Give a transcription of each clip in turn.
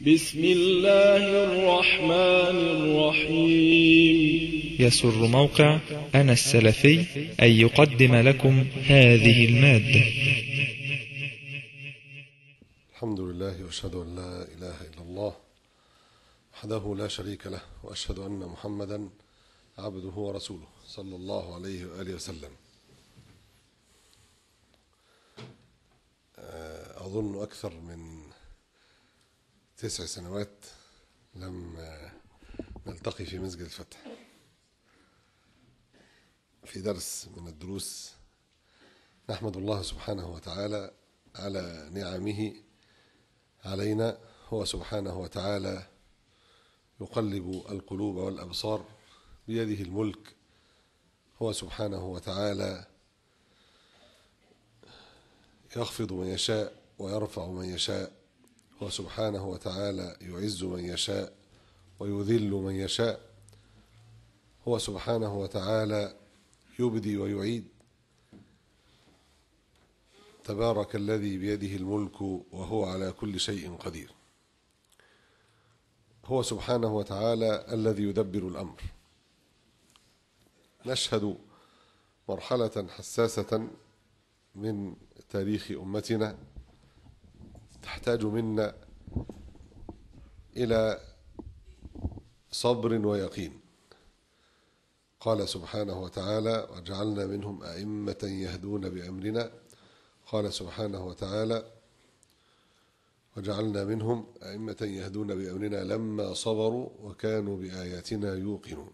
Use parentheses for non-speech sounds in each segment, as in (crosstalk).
بسم الله الرحمن الرحيم يسر موقع أنا السلفي أن يقدم لكم هذه المادة الحمد لله وأشهد أن لا إله إلا الله وحده لا شريك له وأشهد أن محمدا عبده ورسوله صلى الله عليه وآله وسلم آه، أظن أكثر من تسع سنوات لم نلتقي في مسجد الفتح في درس من الدروس نحمد الله سبحانه وتعالى على نعمه علينا هو سبحانه وتعالى يقلب القلوب والابصار بيده الملك هو سبحانه وتعالى يخفض من يشاء ويرفع من يشاء هو سبحانه وتعالى يعز من يشاء ويذل من يشاء هو سبحانه وتعالى يبدي ويعيد تبارك الذي بيده الملك وهو على كل شيء قدير هو سبحانه وتعالى الذي يدبر الأمر نشهد مرحلة حساسة من تاريخ أمتنا تحتاج منا إلى صبر ويقين قال سبحانه وتعالى وجعلنا منهم أئمة يهدون بأمرنا قال سبحانه وتعالى وجعلنا منهم أئمة يهدون بأمرنا لما صبروا وكانوا بآياتنا يوقنون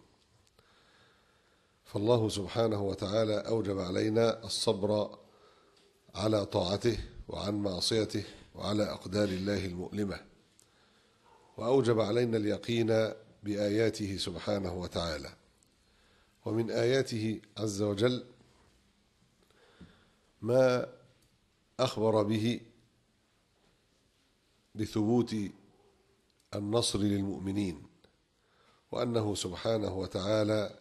فالله سبحانه وتعالى أوجب علينا الصبر على طاعته وعن معصيته وعلى أقدار الله المؤلمة وأوجب علينا اليقين بآياته سبحانه وتعالى ومن آياته عز وجل ما أخبر به بثبوت النصر للمؤمنين وأنه سبحانه وتعالى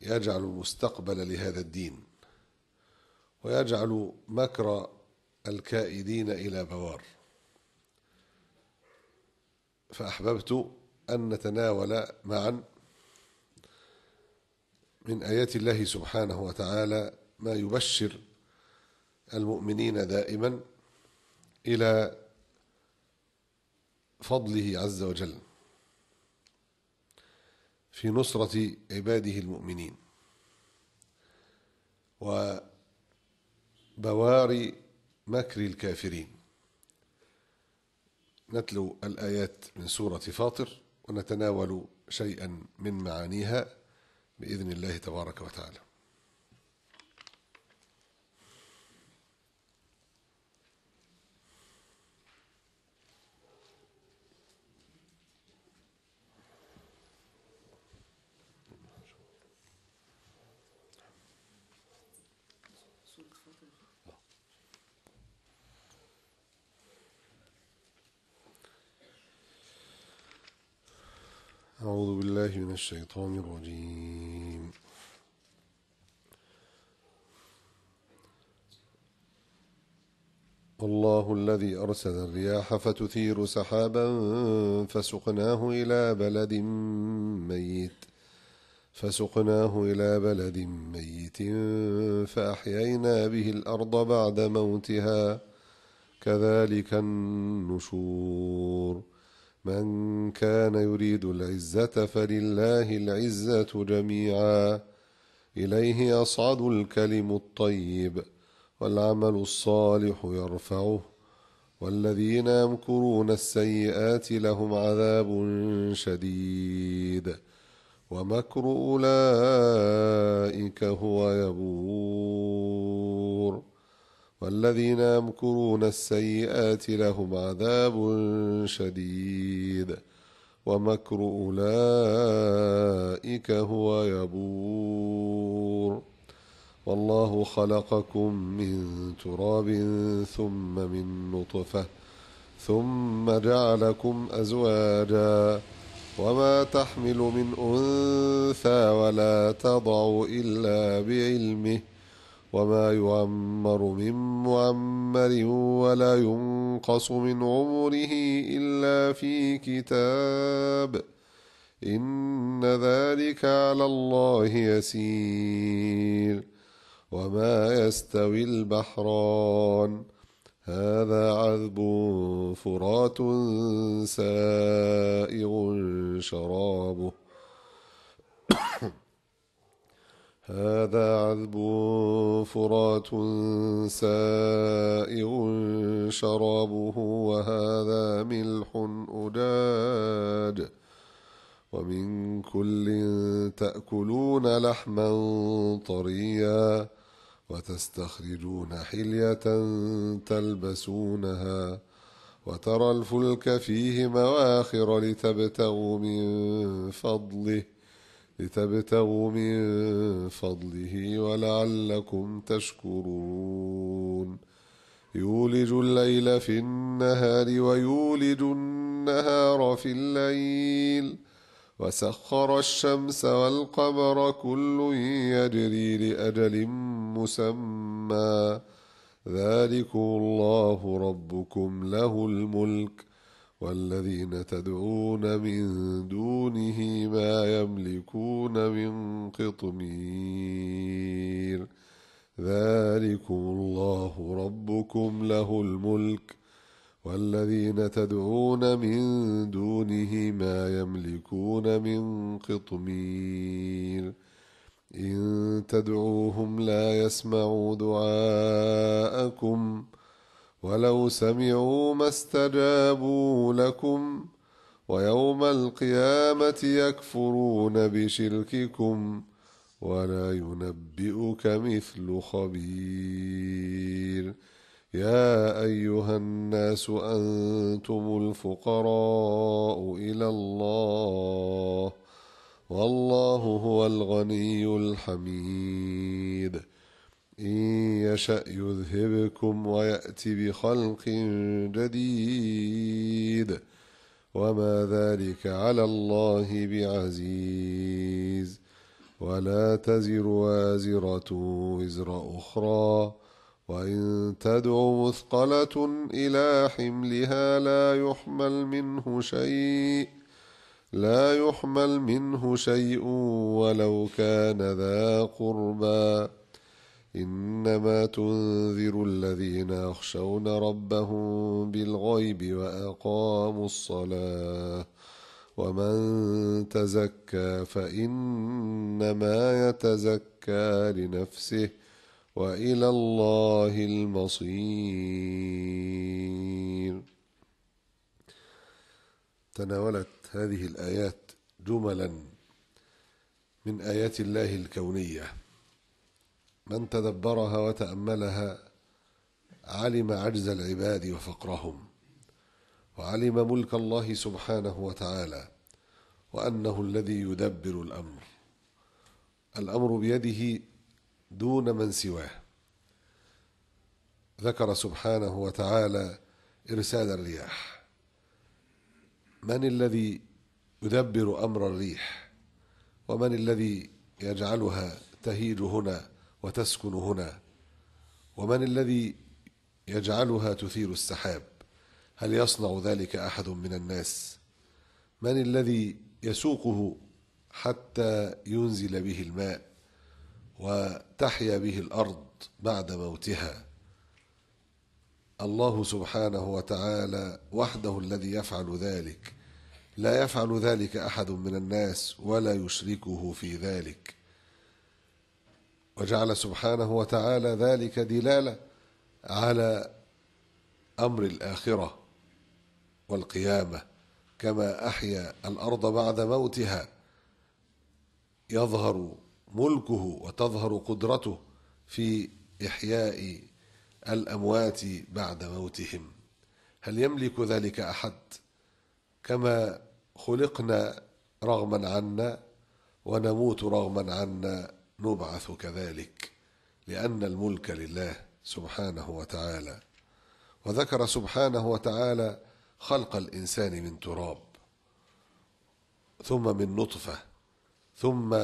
يجعل المستقبل لهذا الدين ويجعل مكر الكائدين إلى بوار فأحببت أن نتناول معا من آيات الله سبحانه وتعالى ما يبشر المؤمنين دائما إلى فضله عز وجل في نصرة عباده المؤمنين وبوار مكر الكافرين نتلو الآيات من سورة فاطر ونتناول شيئا من معانيها بإذن الله تبارك وتعالى أعوذ بالله من الشيطان الرجيم الله الذي أرسل الرياح فتثير سحابا فسقناه إلى بلد ميت فسقناه إلى بلد ميت فأحيينا به الأرض بعد موتها كذلك النشور من كان يريد العزة فلله العزة جميعا إليه يصعد الكلم الطيب والعمل الصالح يرفعه والذين يمكرون السيئات لهم عذاب شديد ومكر أولئك هو يبور والذين يمكرون السيئات لهم عذاب شديد ومكر أولئك هو يبور والله خلقكم من تراب ثم من نطفة ثم جعلكم أزواجا وما تحمل من أنثى ولا تضع إلا بعلمه وما يعمر من معمر ولا ينقص من عمره إلا في كتاب إن ذلك على الله يسير وما يستوي البحران هذا عذب فرات سائغ شرابه هذا عذب فرات سائغ شرابه وهذا ملح أجاج ومن كل تأكلون لحما طريا وتستخرجون حلية تلبسونها وترى الفلك فيه مواخر لتبتغوا من فضله لتبتغوا من فضله ولعلكم تشكرون يولج الليل في النهار ويولج النهار في الليل وسخر الشمس والقمر كل يجري لأجل مسمى ذلكم الله ربكم له الملك والذين تدعون من دونه ما يملكون من قطمير ذلكم الله ربكم له الملك والذين تدعون من دونه ما يملكون من قطمير إن تدعوهم لا يسمعوا دعاءكم ۖ ولو سمعوا ما استجابوا لكم ويوم القيامة يكفرون بشرككم ولا ينبئك مثل خبير يا أيها الناس أنتم الفقراء إلى الله والله هو الغني الحميد إن يشأ يذهبكم ويأتي بخلق جديد وما ذلك على الله بعزيز ولا تزر وازرة وزر أخرى وإن تدع مثقلة إلى حملها لا يحمل منه شيء لا يحمل منه شيء ولو كان ذا قربى إنما تنذر الذين يخشون ربهم بالغيب وأقاموا الصلاة ومن تزكى فإنما يتزكى لنفسه وإلى الله المصير تناولت هذه الآيات جملا من آيات الله الكونيه من تدبرها وتأملها علم عجز العباد وفقرهم وعلم ملك الله سبحانه وتعالى وأنه الذي يدبر الأمر الأمر بيده دون من سواه ذكر سبحانه وتعالى إرسال الرياح من الذي يدبر أمر الريح ومن الذي يجعلها تهيج هنا وتسكن هنا ومن الذي يجعلها تثير السحاب هل يصنع ذلك احد من الناس من الذي يسوقه حتى ينزل به الماء وتحيا به الارض بعد موتها الله سبحانه وتعالى وحده الذي يفعل ذلك لا يفعل ذلك احد من الناس ولا يشركه في ذلك وجعل سبحانه وتعالى ذلك دلاله على امر الاخره والقيامه كما احيا الارض بعد موتها يظهر ملكه وتظهر قدرته في احياء الاموات بعد موتهم هل يملك ذلك احد كما خلقنا رغما عنا ونموت رغما عنا نبعث كذلك لأن الملك لله سبحانه وتعالى وذكر سبحانه وتعالى خلق الإنسان من تراب ثم من نطفة ثم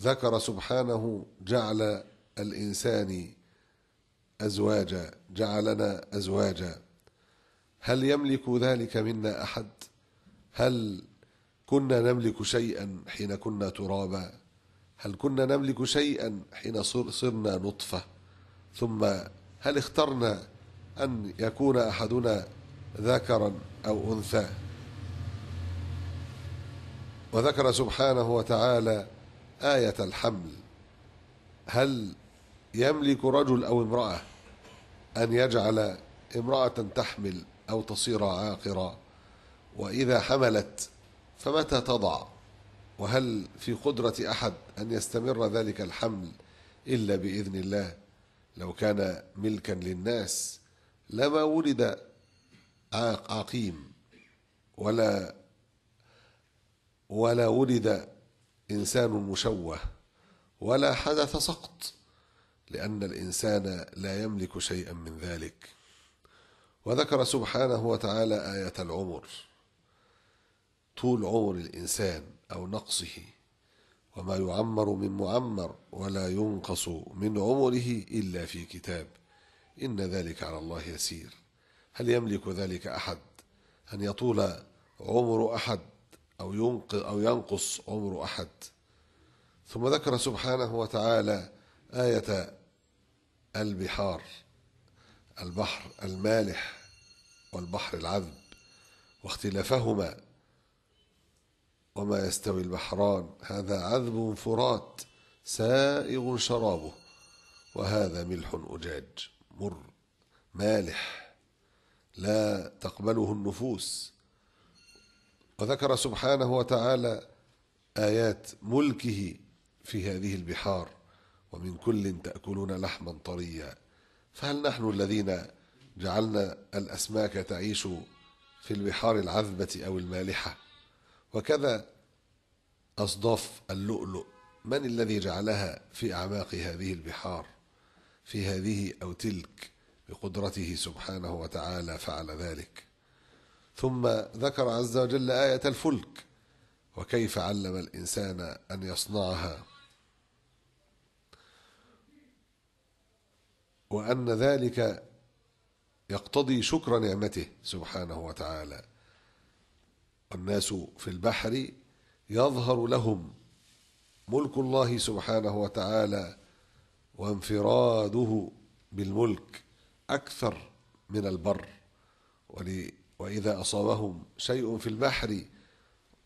ذكر سبحانه جعل الإنسان أزواجا جعلنا أزواجا هل يملك ذلك منا أحد؟ هل كنا نملك شيئا حين كنا ترابا؟ هل كنا نملك شيئا حين صرنا نطفة ثم هل اخترنا أن يكون أحدنا ذكرا أو أنثى وذكر سبحانه وتعالى آية الحمل هل يملك رجل أو امرأة أن يجعل امرأة تحمل أو تصير عاقرة وإذا حملت فمتى تضع وهل في قدرة أحد أن يستمر ذلك الحمل إلا بإذن الله لو كان ملكا للناس لما ولد عقيم ولا ولا ولد إنسان مشوه ولا حدث سقط لأن الإنسان لا يملك شيئا من ذلك وذكر سبحانه وتعالى آية العمر طول عمر الإنسان أو نقصه وما يعمر من معمر ولا ينقص من عمره إلا في كتاب إن ذلك على الله يسير هل يملك ذلك أحد أن يطول عمر أحد أو ينقص أو ينقص عمر أحد ثم ذكر سبحانه وتعالى آية البحار البحر المالح والبحر العذب واختلافهما وما يستوي البحران هذا عذب فرات سائغ شرابه وهذا ملح أجاج مر مالح لا تقبله النفوس وذكر سبحانه وتعالى آيات ملكه في هذه البحار ومن كل تأكلون لحما طريا فهل نحن الذين جعلنا الأسماك تعيش في البحار العذبة أو المالحة وكذا أصداف اللؤلؤ من الذي جعلها في أعماق هذه البحار في هذه أو تلك بقدرته سبحانه وتعالى فعل ذلك ثم ذكر عز وجل آية الفلك وكيف علم الإنسان أن يصنعها وأن ذلك يقتضي شكر نعمته سبحانه وتعالى والناس في البحر يظهر لهم ملك الله سبحانه وتعالى وانفراده بالملك أكثر من البر وإذا أصابهم شيء في البحر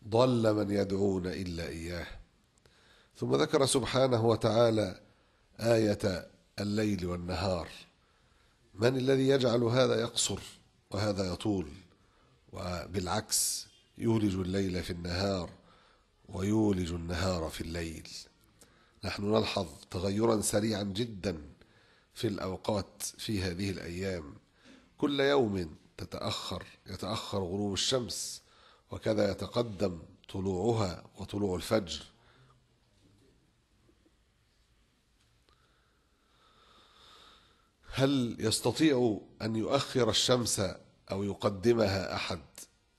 ضل من يدعون إلا إياه ثم ذكر سبحانه وتعالى آية الليل والنهار من الذي يجعل هذا يقصر وهذا يطول وبالعكس يولج الليل في النهار ويولج النهار في الليل نحن نلحظ تغيرا سريعا جدا في الأوقات في هذه الأيام كل يوم تتأخر يتأخر غروب الشمس وكذا يتقدم طلوعها وطلوع الفجر هل يستطيع أن يؤخر الشمس أو يقدمها أحد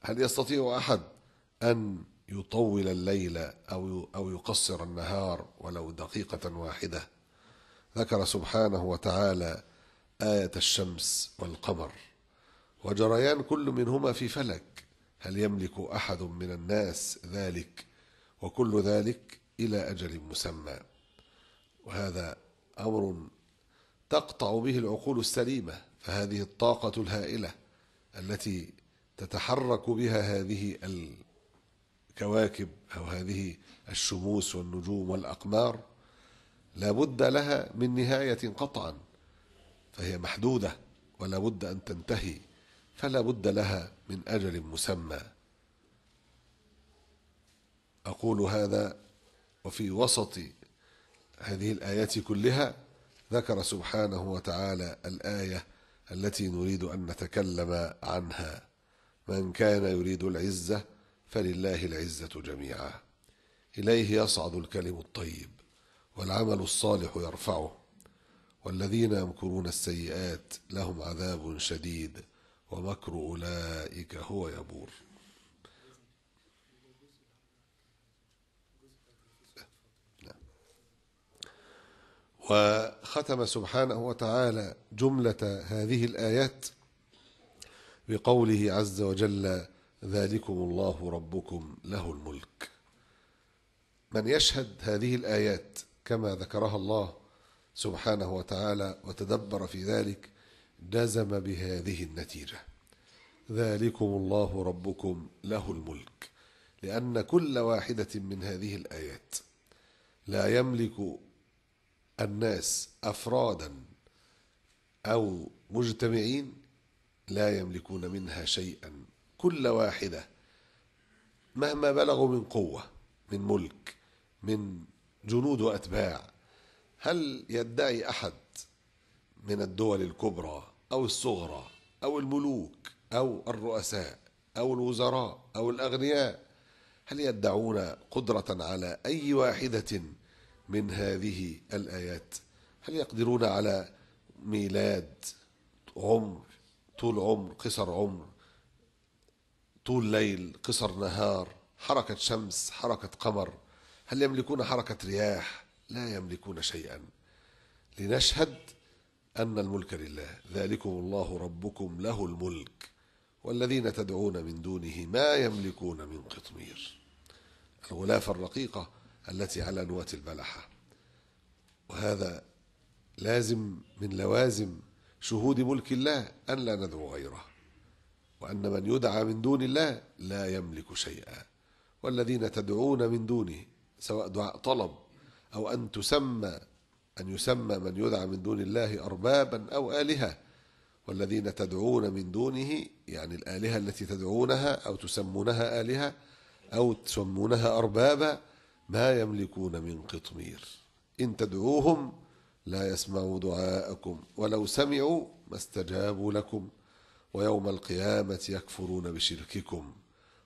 هل يستطيع أحد أن يطول الليل أو أو يقصر النهار ولو دقيقة واحدة ذكر سبحانه وتعالى آية الشمس والقمر وجريان كل منهما في فلك هل يملك أحد من الناس ذلك وكل ذلك إلى أجل مسمى وهذا أمر تقطع به العقول السليمة فهذه الطاقة الهائلة التي تتحرك بها هذه الكواكب أو هذه الشموس والنجوم والأقمار لا بد لها من نهاية قطعا فهي محدودة ولا بد أن تنتهي فلا بد لها من أجل مسمى أقول هذا وفي وسط هذه الآيات كلها ذكر سبحانه وتعالى الآية التي نريد أن نتكلم عنها من كان يريد العزة فلله العزة جميعا إليه يصعد الكلم الطيب والعمل الصالح يرفعه والذين يمكرون السيئات لهم عذاب شديد ومكر أولئك هو يبور وختم سبحانه وتعالى جملة هذه الآيات بقوله عز وجل ذلكم الله ربكم له الملك من يشهد هذه الآيات كما ذكرها الله سبحانه وتعالى وتدبر في ذلك جزم بهذه النتيجة ذلكم الله ربكم له الملك لأن كل واحدة من هذه الآيات لا يملك الناس أفرادا أو مجتمعين لا يملكون منها شيئا كل واحدة مهما بلغوا من قوة من ملك من جنود وأتباع هل يدعي أحد من الدول الكبرى أو الصغرى أو الملوك أو الرؤساء أو الوزراء أو الأغنياء هل يدعون قدرة على أي واحدة من هذه الآيات هل يقدرون على ميلاد عمر طول عمر قصر عمر طول ليل قصر نهار حركة شمس حركة قمر هل يملكون حركة رياح لا يملكون شيئا لنشهد أن الملك لله ذلكم الله ربكم له الملك والذين تدعون من دونه ما يملكون من قطمير الغلافة الرقيقة التي على نواة البلحة وهذا لازم من لوازم شهود ملك الله أن لا ندعو غيره وأن من يدعى من دون الله لا يملك شيئا والذين تدعون من دونه سواء دعاء طلب أو أن تسمى أن يسمى من يدعى من دون الله أربابا أو آلهة والذين تدعون من دونه يعني الآلهة التي تدعونها أو تسمونها آلهة أو تسمونها أربابا ما يملكون من قطمير إن تدعوهم لا يسمعوا دعاءكم ولو سمعوا ما استجابوا لكم ويوم القيامة يكفرون بشرككم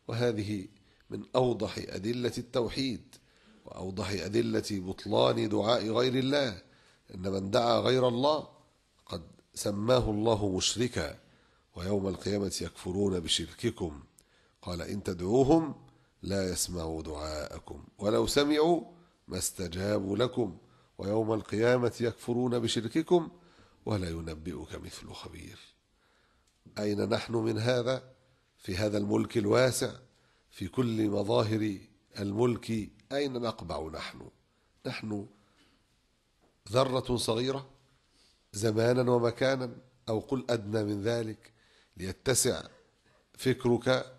وهذه من أوضح أدلة التوحيد وأوضح أدلة بطلان دعاء غير الله إن من دعا غير الله قد سماه الله مشركا ويوم القيامة يكفرون بشرككم قال إن تدعوهم لا يسمعوا دعاءكم ولو سمعوا ما استجابوا لكم ويوم القيامة يكفرون بشرككم ولا ينبئك مثل خبير أين نحن من هذا في هذا الملك الواسع في كل مظاهر الملك أين نقبع نحن نحن ذرة صغيرة زمانا ومكانا أو قل أدنى من ذلك ليتسع فكرك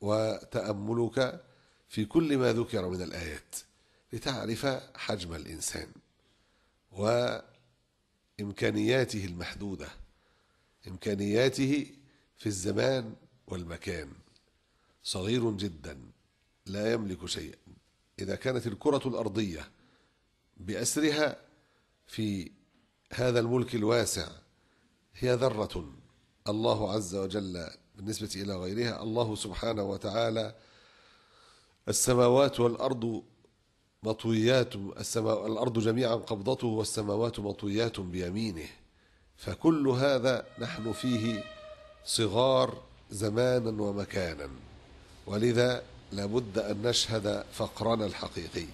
وتأملك في كل ما ذكر من الآيات لتعرف حجم الإنسان وإمكانياته المحدودة إمكانياته في الزمان والمكان صغير جدا لا يملك شيئا إذا كانت الكرة الأرضية بأسرها في هذا الملك الواسع هي ذرة الله عز وجل بالنسبة إلى غيرها الله سبحانه وتعالى السماوات والأرض مطويات السماء الأرض جميعا قبضته والسماوات مطويات بيمينه فكل هذا نحن فيه صغار زمانا ومكانا ولذا لابد أن نشهد فقرنا الحقيقي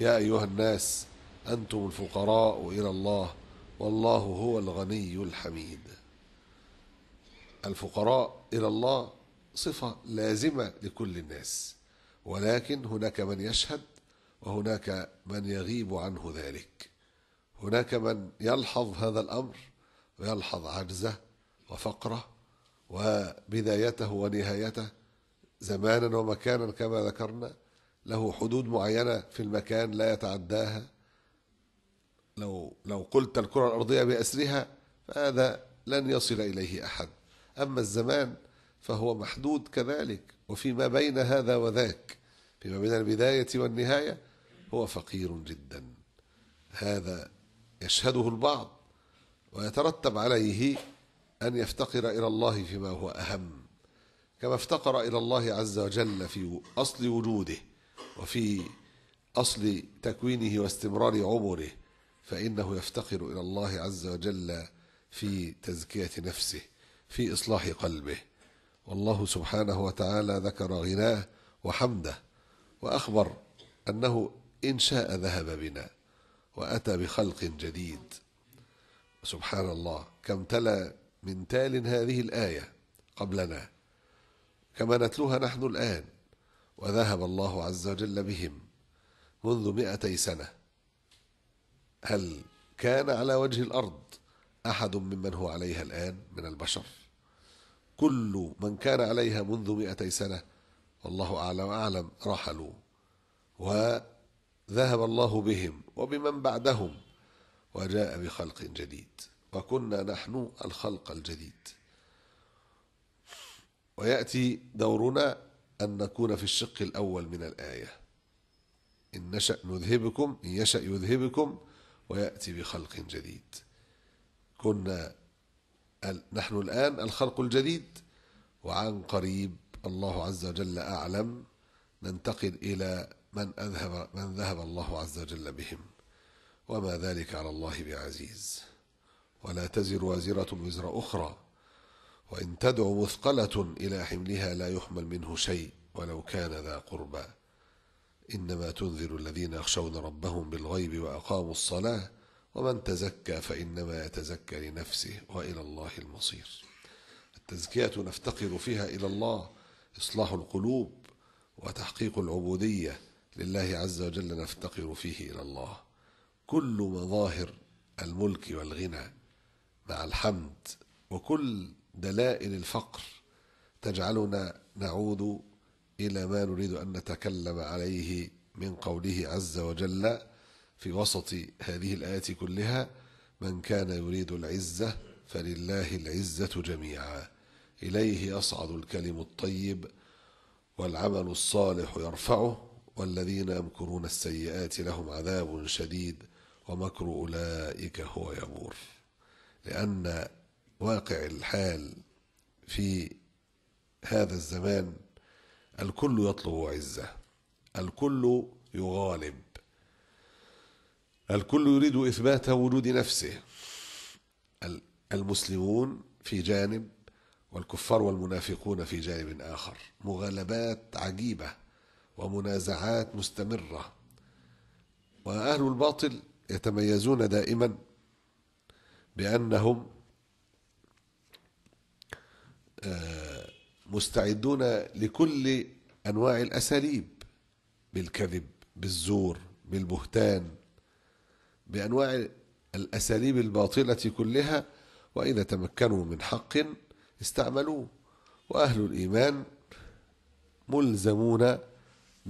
يا أيها الناس أنتم الفقراء إلى الله والله هو الغني الحميد الفقراء إلى الله صفة لازمة لكل الناس ولكن هناك من يشهد وهناك من يغيب عنه ذلك هناك من يلحظ هذا الامر ويلحظ عجزه وفقره وبدايته ونهايته زمانا ومكانا كما ذكرنا له حدود معينه في المكان لا يتعداها لو لو قلت الكره الارضيه باسرها فهذا لن يصل اليه احد اما الزمان فهو محدود كذلك وفيما بين هذا وذاك فيما بين البدايه والنهايه هو فقير جدا هذا يشهده البعض ويترتب عليه أن يفتقر إلى الله فيما هو أهم كما افتقر إلى الله عز وجل في أصل وجوده وفي أصل تكوينه واستمرار عمره فإنه يفتقر إلى الله عز وجل في تزكية نفسه في إصلاح قلبه والله سبحانه وتعالى ذكر غناه وحمده وأخبر أنه إن شاء ذهب بنا وأتى بخلق جديد سبحان الله كم تلا من تال هذه الآية قبلنا كما نتلوها نحن الآن وذهب الله عز وجل بهم منذ مئتي سنة هل كان على وجه الأرض أحد ممن هو عليها الآن من البشر كل من كان عليها منذ مئتي سنة والله أعلم أعلم رحلوا و ذهب الله بهم وبمن بعدهم وجاء بخلق جديد وكنا نحن الخلق الجديد ويأتي دورنا أن نكون في الشق الأول من الآية إن نشأ نذهبكم إن يشأ يذهبكم ويأتي بخلق جديد كنا نحن الآن الخلق الجديد وعن قريب الله عز وجل أعلم ننتقل إلى من أذهب من ذهب الله عز وجل بهم وما ذلك على الله بعزيز ولا تزر وازرة وزر أخرى وإن تدع مثقلة إلى حملها لا يحمل منه شيء ولو كان ذا قربى إنما تنذر الذين يخشون ربهم بالغيب وأقاموا الصلاة ومن تزكى فإنما يتزكى لنفسه وإلى الله المصير التزكية نفتقر فيها إلى الله إصلاح القلوب وتحقيق العبودية لله عز وجل نفتقر فيه إلى الله كل مظاهر الملك والغنى مع الحمد وكل دلائل الفقر تجعلنا نعود إلى ما نريد أن نتكلم عليه من قوله عز وجل في وسط هذه الآيات كلها من كان يريد العزة فلله العزة جميعا إليه يصعد الكلم الطيب والعمل الصالح يرفعه والذين يمكرون السيئات لهم عذاب شديد ومكر أولئك هو يبور لأن واقع الحال في هذا الزمان الكل يطلب عزة الكل يغالب الكل يريد إثبات وجود نفسه المسلمون في جانب والكفار والمنافقون في جانب آخر مغالبات عجيبة ومنازعات مستمرة وأهل الباطل يتميزون دائما بأنهم آه، مستعدون لكل أنواع الأساليب بالكذب بالزور بالبهتان بأنواع الأساليب الباطلة كلها وإذا تمكنوا من حق استعملوه وأهل الإيمان ملزمون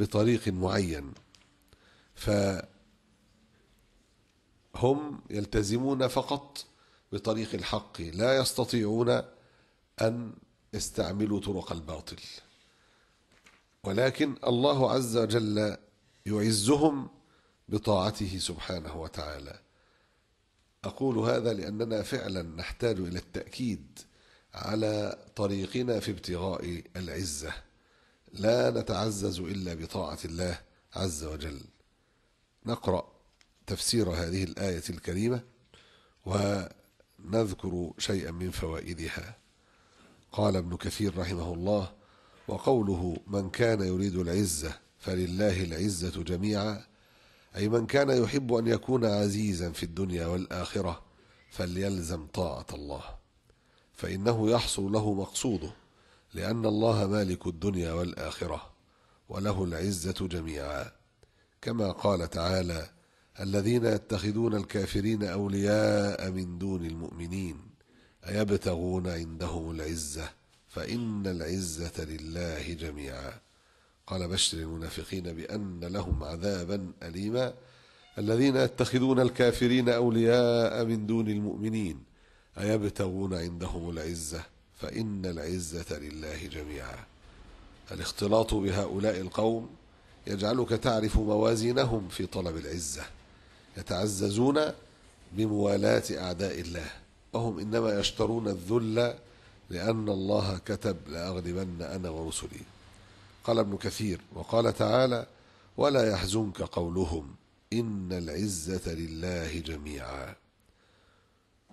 بطريق معين فهم يلتزمون فقط بطريق الحق لا يستطيعون أن يستعملوا طرق الباطل ولكن الله عز وجل يعزهم بطاعته سبحانه وتعالى أقول هذا لأننا فعلا نحتاج إلى التأكيد على طريقنا في ابتغاء العزة لا نتعزز إلا بطاعة الله عز وجل نقرأ تفسير هذه الآية الكريمة ونذكر شيئا من فوائدها قال ابن كثير رحمه الله وقوله من كان يريد العزة فلله العزة جميعا أي من كان يحب أن يكون عزيزا في الدنيا والآخرة فليلزم طاعة الله فإنه يحصل له مقصوده لأن الله مالك الدنيا والآخرة وله العزة جميعا كما قال تعالى الذين يتخذون الكافرين أولياء من دون المؤمنين أيبتغون عندهم العزة فإن العزة لله جميعا قال بشر المنافقين بأن لهم عذابا أليما الذين يتخذون الكافرين أولياء من دون المؤمنين أيبتغون عندهم العزة فإن العزة لله جميعا الاختلاط بهؤلاء القوم يجعلك تعرف موازينهم في طلب العزة يتعززون بموالاة أعداء الله وهم إنما يشترون الذل لأن الله كتب لأغلبن أنا ورسلي قال ابن كثير وقال تعالى ولا يحزنك قولهم إن العزة لله جميعا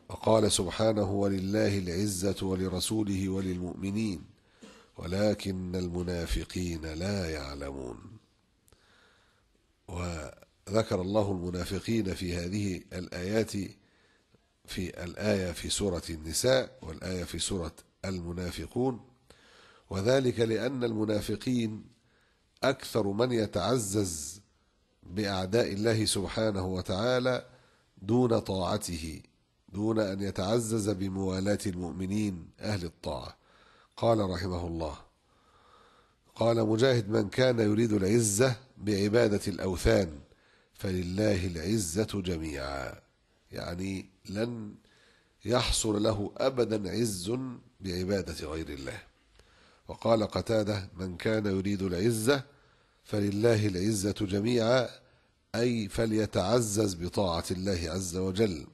وقال سبحانه ولله العزة ولرسوله وللمؤمنين ولكن المنافقين لا يعلمون وذكر الله المنافقين في هذه الآيات في الآية في سورة النساء والآية في سورة المنافقون وذلك لأن المنافقين أكثر من يتعزز بأعداء الله سبحانه وتعالى دون طاعته دون أن يتعزز بموالاة المؤمنين أهل الطاعة قال رحمه الله قال مجاهد من كان يريد العزة بعبادة الأوثان فلله العزة جميعا يعني لن يحصل له أبدا عز بعبادة غير الله وقال قتاده من كان يريد العزة فلله العزة جميعا أي فليتعزز بطاعة الله عز وجل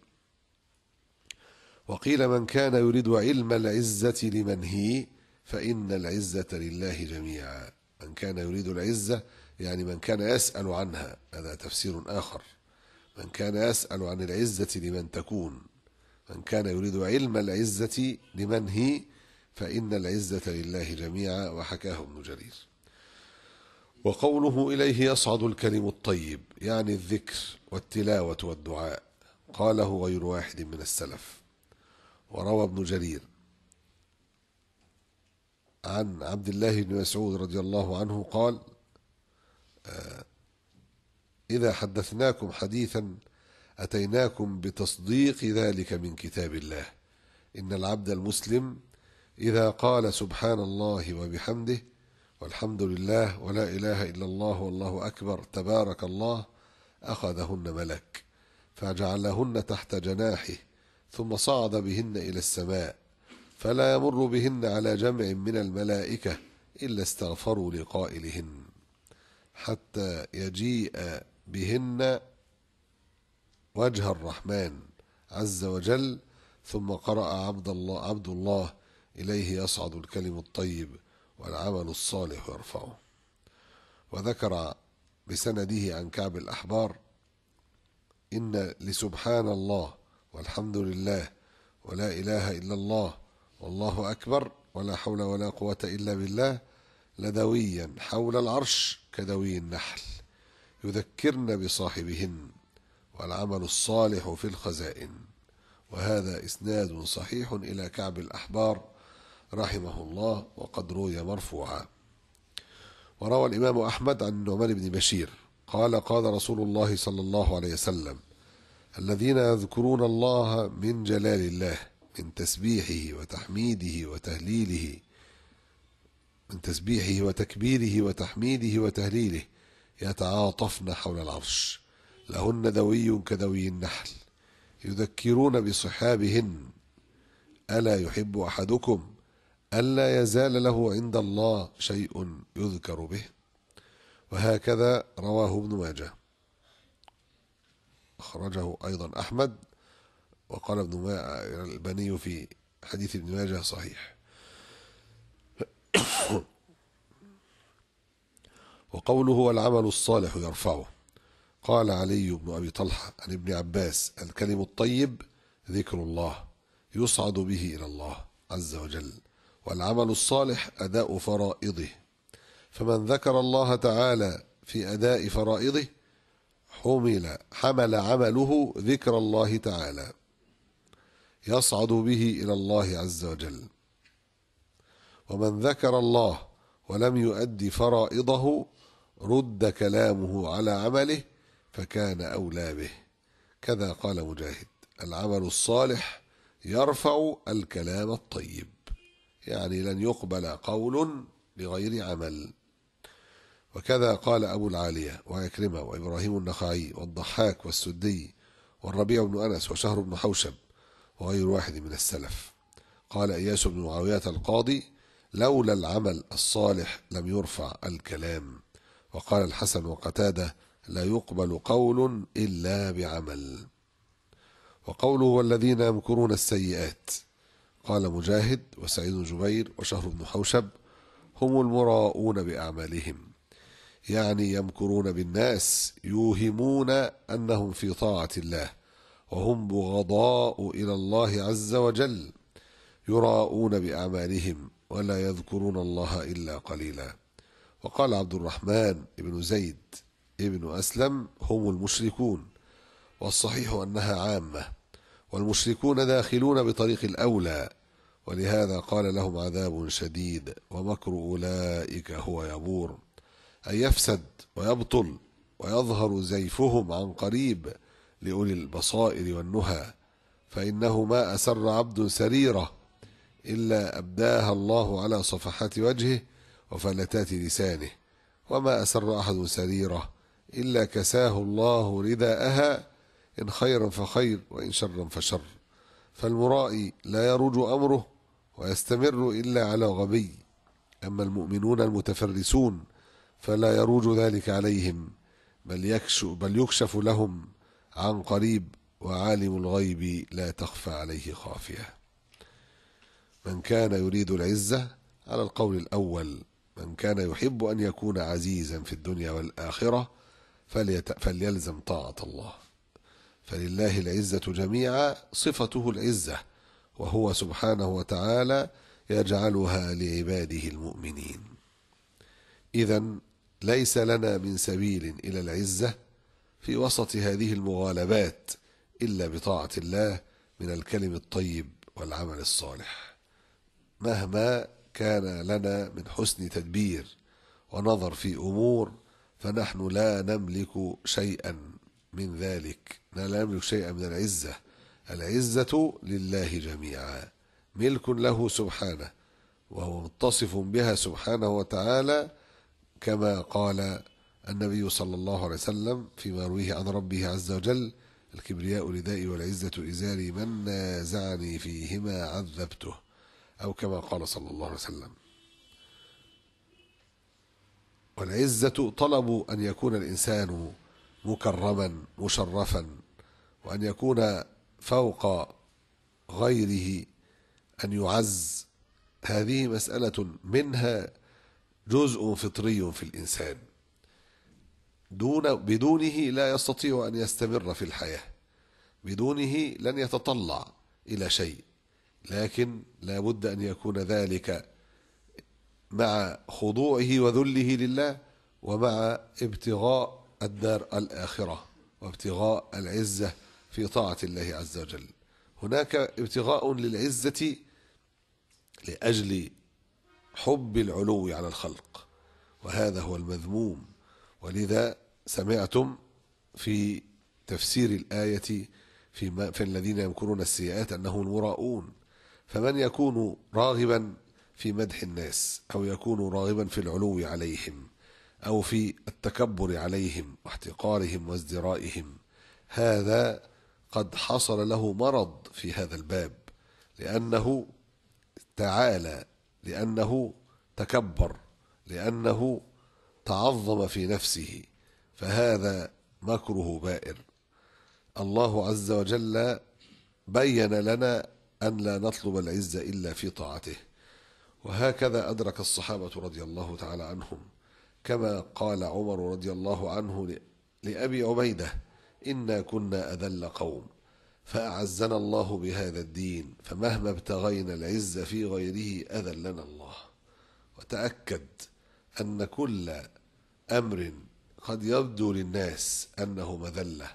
وقيل من كان يريد علم العزة لمن هي فإن العزة لله جميعا من كان يريد العزة يعني من كان يسأل عنها هذا تفسير آخر من كان يسأل عن العزة لمن تكون من كان يريد علم العزة لمن هي فإن العزة لله جميعا وحكاه ابن جرير وقوله إليه يصعد الكلم الطيب يعني الذكر والتلاوة والدعاء قاله غير واحد من السلف وروى ابن جرير عن عبد الله بن مسعود رضي الله عنه قال آه، إذا حدثناكم حديثا أتيناكم بتصديق ذلك من كتاب الله إن العبد المسلم إذا قال سبحان الله وبحمده والحمد لله ولا إله إلا الله والله أكبر تبارك الله أخذهن ملك فجعلهن تحت جناحه ثم صعد بهن إلى السماء فلا يمر بهن على جمع من الملائكة إلا استغفروا لقائلهن حتى يجيء بهن وجه الرحمن عز وجل ثم قرأ عبد الله, عبد الله إليه يصعد الكلم الطيب والعمل الصالح يرفعه وذكر بسنده عن كعب الأحبار إن لسبحان الله والحمد لله ولا إله إلا الله والله أكبر ولا حول ولا قوة إلا بالله لدويا حول العرش كدوي النحل يذكرن بصاحبهن والعمل الصالح في الخزائن وهذا إسناد صحيح إلى كعب الأحبار رحمه الله وقد روي مرفوعا وروى الإمام أحمد عن النعمان بن بشير قال قال رسول الله صلى الله عليه وسلم الذين يذكرون الله من جلال الله من تسبيحه وتحميده وتهليله من تسبيحه وتكبيره وتحميده وتهليله يتعاطفن حول العرش لهن دوي كدوي النحل يذكرون بصحابهن ألا يحب أحدكم ألا يزال له عند الله شيء يذكر به وهكذا رواه ابن ماجه أخرجه أيضا أحمد وقال ابن ماجه البني في حديث ابن ماجه صحيح (coughs) وقوله والعمل الصالح يرفعه قال علي بن أبي طلحة عن ابن عباس الكلم الطيب ذكر الله يصعد به إلى الله عز وجل والعمل الصالح أداء فرائضه فمن ذكر الله تعالى في أداء فرائضه حمل حمل عمله ذكر الله تعالى يصعد به إلى الله عز وجل ومن ذكر الله ولم يؤدي فرائضه رد كلامه على عمله فكان أولى به كذا قال مجاهد العمل الصالح يرفع الكلام الطيب يعني لن يقبل قول لغير عمل وكذا قال أبو العالية وعكرمة وإبراهيم النخعي والضحاك والسدي والربيع بن أنس وشهر بن حوشب وغير واحد من السلف قال إياس بن معاوية القاضي لولا العمل الصالح لم يرفع الكلام وقال الحسن وقتادة لا يقبل قول إلا بعمل وقوله والذين يمكرون السيئات قال مجاهد وسعيد جبير وشهر بن حوشب هم المراؤون بأعمالهم يعني يمكرون بالناس يوهمون أنهم في طاعة الله وهم بغضاء إلى الله عز وجل يراءون بأعمالهم ولا يذكرون الله إلا قليلا وقال عبد الرحمن بن زيد بن أسلم هم المشركون والصحيح أنها عامة والمشركون داخلون بطريق الأولى ولهذا قال لهم عذاب شديد ومكر أولئك هو يبور أن يفسد ويبطل ويظهر زيفهم عن قريب لأولي البصائر والنهى فإنه ما أسر عبد سريرة إلا أبداها الله على صفحات وجهه وفلتات لسانه وما أسر أحد سريرة إلا كساه الله رداءها إن خيرا فخير وإن شرا فشر فالمرائي لا يرج أمره ويستمر إلا على غبي أما المؤمنون المتفرسون فلا يروج ذلك عليهم بل يكشف, بل يكشف لهم عن قريب وعالم الغيب لا تخفى عليه خافية من كان يريد العزة على القول الأول من كان يحب أن يكون عزيزا في الدنيا والآخرة فليلزم طاعة الله فلله العزة جميعا صفته العزة وهو سبحانه وتعالى يجعلها لعباده المؤمنين إذا ليس لنا من سبيل إلى العزة في وسط هذه المغالبات إلا بطاعة الله من الكلم الطيب والعمل الصالح مهما كان لنا من حسن تدبير ونظر في أمور فنحن لا نملك شيئا من ذلك لا نملك شيئا من العزة العزة لله جميعا ملك له سبحانه وهو متصف بها سبحانه وتعالى كما قال النبي صلى الله عليه وسلم فيما رويه عن ربه عز وجل الكبرياء ردائي والعزة إزاري من نازعني فيهما عذبته أو كما قال صلى الله عليه وسلم والعزة طلب أن يكون الإنسان مكرما مشرفا وأن يكون فوق غيره أن يعز هذه مسألة منها جزء فطري في الإنسان دون بدونه لا يستطيع أن يستمر في الحياة بدونه لن يتطلع إلى شيء لكن لا بد أن يكون ذلك مع خضوعه وذله لله ومع ابتغاء الدار الآخرة وابتغاء العزة في طاعة الله عز وجل هناك ابتغاء للعزة لأجل حب العلو على الخلق وهذا هو المذموم ولذا سمعتم في تفسير الآية في, ما في الذين يمكرون السيئات أنهم المراؤون فمن يكون راغبا في مدح الناس أو يكون راغبا في العلو عليهم أو في التكبر عليهم واحتقارهم وازدرائهم هذا قد حصل له مرض في هذا الباب لأنه تعالى لأنه تكبر لأنه تعظم في نفسه فهذا مكره بائر الله عز وجل بين لنا أن لا نطلب العزة إلا في طاعته وهكذا أدرك الصحابة رضي الله تعالى عنهم كما قال عمر رضي الله عنه لأبي عبيدة إنا كنا أذل قوم فأعزنا الله بهذا الدين فمهما ابتغينا العز في غيره أذلنا الله وتأكد أن كل أمر قد يبدو للناس أنه مذلة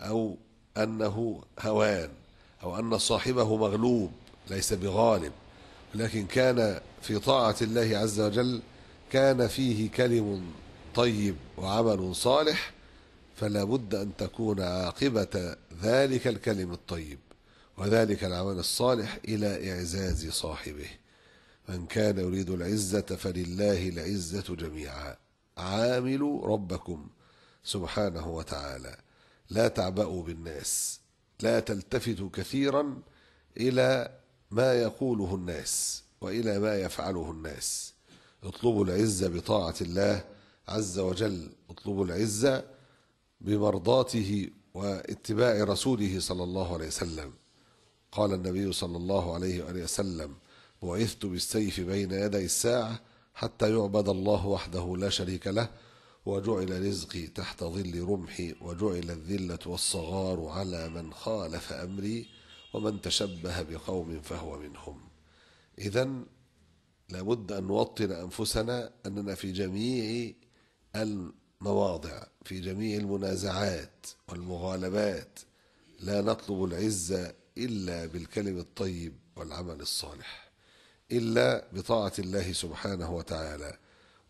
أو أنه هوان أو أن صاحبه مغلوب ليس بغالب لكن كان في طاعة الله عز وجل كان فيه كلم طيب وعمل صالح فلا بد أن تكون عاقبة ذلك الكلم الطيب وذلك العمل الصالح إلى إعزاز صاحبه من كان يريد العزة فلله العزة جميعا عاملوا ربكم سبحانه وتعالى لا تعبأوا بالناس لا تلتفتوا كثيرا إلى ما يقوله الناس وإلى ما يفعله الناس اطلبوا العزة بطاعة الله عز وجل اطلبوا العزة بمرضاته واتباع رسوله صلى الله عليه وسلم قال النبي صلى الله عليه وآله وسلم بعثت بالسيف بين يدي الساعة حتى يعبد الله وحده لا شريك له وجعل رزقي تحت ظل رمحي وجعل الذلة والصغار على من خالف أمري ومن تشبه بقوم فهو منهم إذا لابد أن نوطن أنفسنا أننا في جميع مواضع في جميع المنازعات والمغالبات لا نطلب العزة إلا بالكلم الطيب والعمل الصالح إلا بطاعة الله سبحانه وتعالى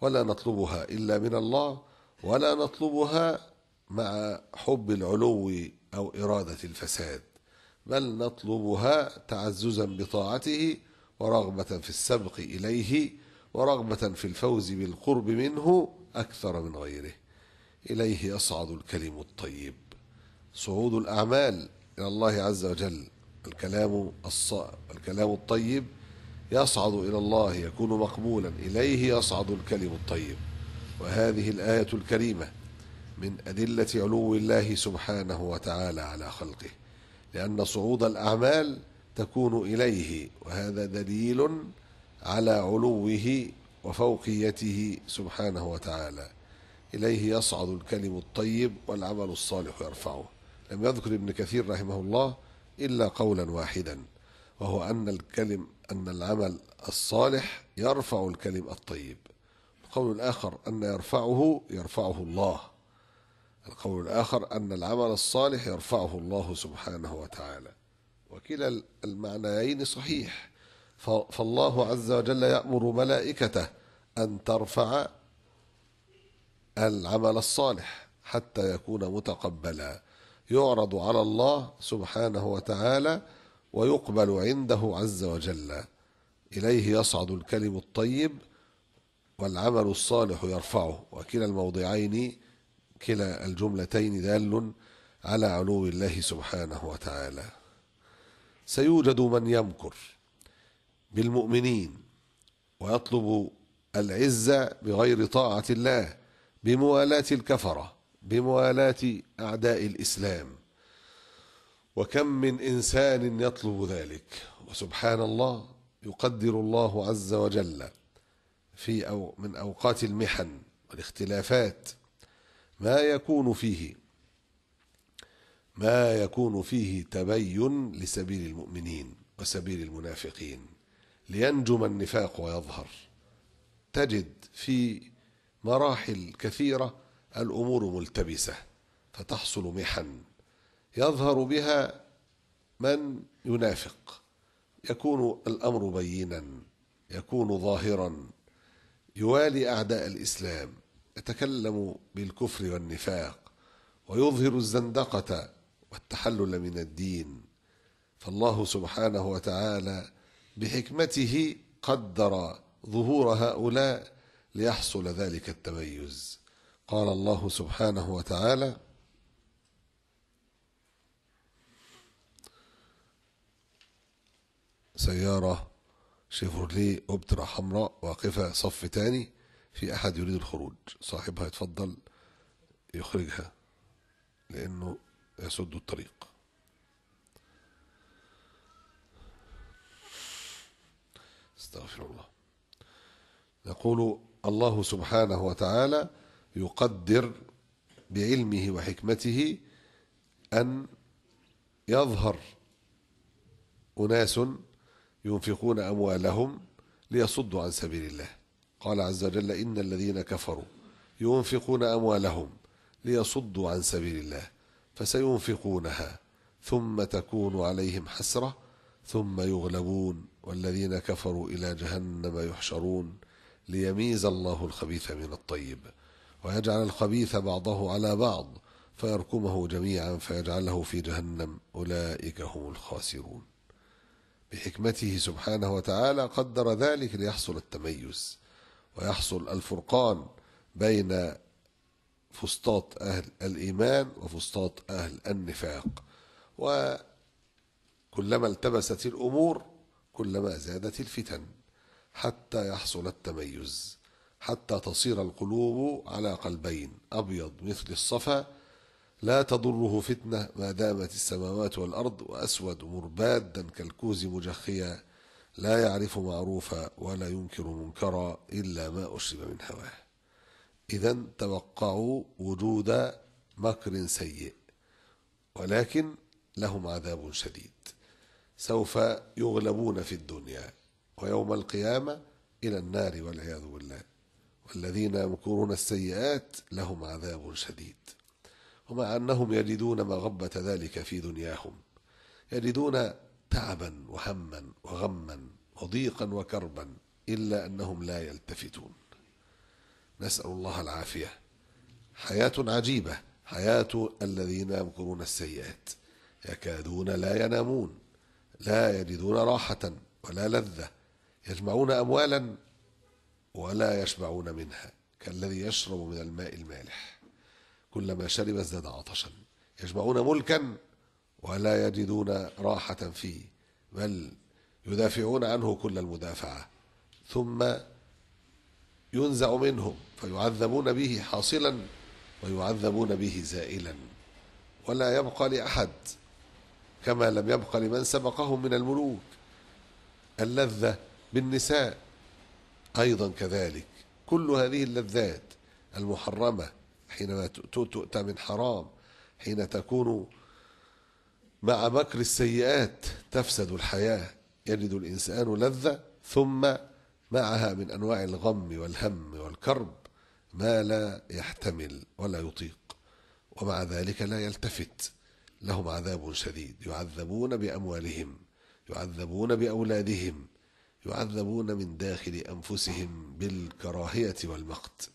ولا نطلبها إلا من الله ولا نطلبها مع حب العلو أو إرادة الفساد بل نطلبها تعززا بطاعته ورغبة في السبق إليه ورغبة في الفوز بالقرب منه أكثر من غيره إليه يصعد الكلم الطيب صعود الأعمال إلى الله عز وجل الكلام الص... الكلام الطيب يصعد إلى الله يكون مقبولا إليه يصعد الكلم الطيب وهذه الآية الكريمة من أدلة علو الله سبحانه وتعالى على خلقه لأن صعود الأعمال تكون إليه وهذا دليل على علوه وفوقيته سبحانه وتعالى إليه يصعد الكلم الطيب والعمل الصالح يرفعه لم يذكر ابن كثير رحمه الله إلا قولا واحدا وهو أن الكلم أن العمل الصالح يرفع الكلم الطيب القول الآخر أن يرفعه يرفعه الله القول الآخر أن العمل الصالح يرفعه الله سبحانه وتعالى وكلا المعنيين صحيح فالله عز وجل يأمر ملائكته أن ترفع العمل الصالح حتى يكون متقبلا يعرض على الله سبحانه وتعالى ويقبل عنده عز وجل إليه يصعد الكلم الطيب والعمل الصالح يرفعه وكلا الموضعين كلا الجملتين دال على علو الله سبحانه وتعالى سيوجد من يمكر بالمؤمنين ويطلب العزة بغير طاعة الله بموالاة الكفرة بموالاة أعداء الإسلام وكم من إنسان يطلب ذلك وسبحان الله يقدر الله عز وجل في أو من أوقات المحن والاختلافات ما يكون فيه ما يكون فيه تبين لسبيل المؤمنين وسبيل المنافقين لينجم النفاق ويظهر تجد في مراحل كثيرة الأمور ملتبسة فتحصل محن يظهر بها من ينافق يكون الأمر بينا يكون ظاهرا يوالي أعداء الإسلام يتكلم بالكفر والنفاق ويظهر الزندقة والتحلل من الدين فالله سبحانه وتعالى بحكمته قدر ظهور هؤلاء ليحصل ذلك التميز قال الله سبحانه وتعالى سيارة شيفروليه أبترا حمراء واقفة صف تاني في أحد يريد الخروج صاحبها يتفضل يخرجها لأنه يسد الطريق استغفر الله نقول الله سبحانه وتعالى يقدر بعلمه وحكمته أن يظهر أناس ينفقون أموالهم ليصدوا عن سبيل الله قال عز وجل إن الذين كفروا ينفقون أموالهم ليصدوا عن سبيل الله فسينفقونها ثم تكون عليهم حسرة ثم يغلبون والذين كفروا إلى جهنم يحشرون ليميز الله الخبيث من الطيب ويجعل الخبيث بعضه على بعض فيركمه جميعا فيجعله في جهنم أولئك هم الخاسرون بحكمته سبحانه وتعالى قدر ذلك ليحصل التميز ويحصل الفرقان بين فسطاط أهل الإيمان وفسطاط أهل النفاق وكلما التبست الأمور كلما زادت الفتن حتى يحصل التميز حتى تصير القلوب على قلبين أبيض مثل الصفا لا تضره فتنة ما دامت السماوات والأرض وأسود مربادا كالكوز مجخيا لا يعرف معروفا ولا ينكر منكرا إلا ما أشرب من هواه إذا توقعوا وجود مكر سيء ولكن لهم عذاب شديد سوف يغلبون في الدنيا ويوم القيامة إلى النار والعياذ بالله والذين يمكرون السيئات لهم عذاب شديد ومع أنهم يجدون مغبة ذلك في دنياهم يجدون تعبا وهما وغما وضيقا وكربا إلا أنهم لا يلتفتون نسأل الله العافية حياة عجيبة حياة الذين يمكرون السيئات يكادون لا ينامون لا يجدون راحة ولا لذة يجمعون أموالا ولا يشبعون منها كالذي يشرب من الماء المالح كلما شرب ازداد عطشا يجمعون ملكا ولا يجدون راحة فيه بل يدافعون عنه كل المدافعة ثم ينزع منهم فيعذبون به حاصلا ويعذبون به زائلا ولا يبقى لأحد كما لم يبقى لمن سبقهم من الملوك اللذة بالنساء أيضا كذلك كل هذه اللذات المحرمة حينما تؤتى من حرام حين تكون مع مكر السيئات تفسد الحياة يجد الإنسان لذة ثم معها من أنواع الغم والهم والكرب ما لا يحتمل ولا يطيق ومع ذلك لا يلتفت لهم عذاب شديد يعذبون بأموالهم يعذبون بأولادهم يعذبون من داخل أنفسهم بالكراهية والمقت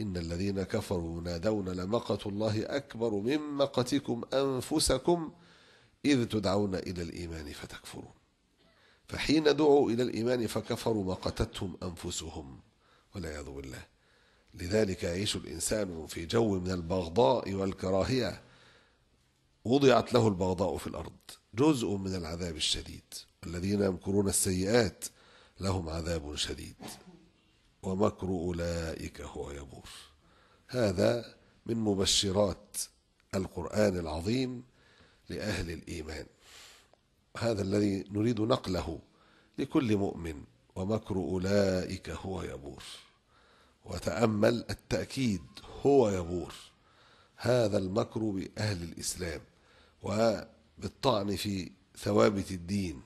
إن الذين كفروا ينادون لمقت الله أكبر من مقتكم أنفسكم إذ تدعون إلى الإيمان فتكفرون فحين دعوا إلى الإيمان فكفروا مقتتهم أنفسهم والعياذ بالله لذلك يعيش الإنسان في جو من البغضاء والكراهية وضعت له البغضاء في الأرض جزء من العذاب الشديد الذين يمكرون السيئات لهم عذاب شديد ومكر أولئك هو يبور هذا من مبشرات القرآن العظيم لأهل الإيمان هذا الذي نريد نقله لكل مؤمن ومكر أولئك هو يبور وتأمل التأكيد هو يبور هذا المكر بأهل الإسلام وبالطعن في ثوابت الدين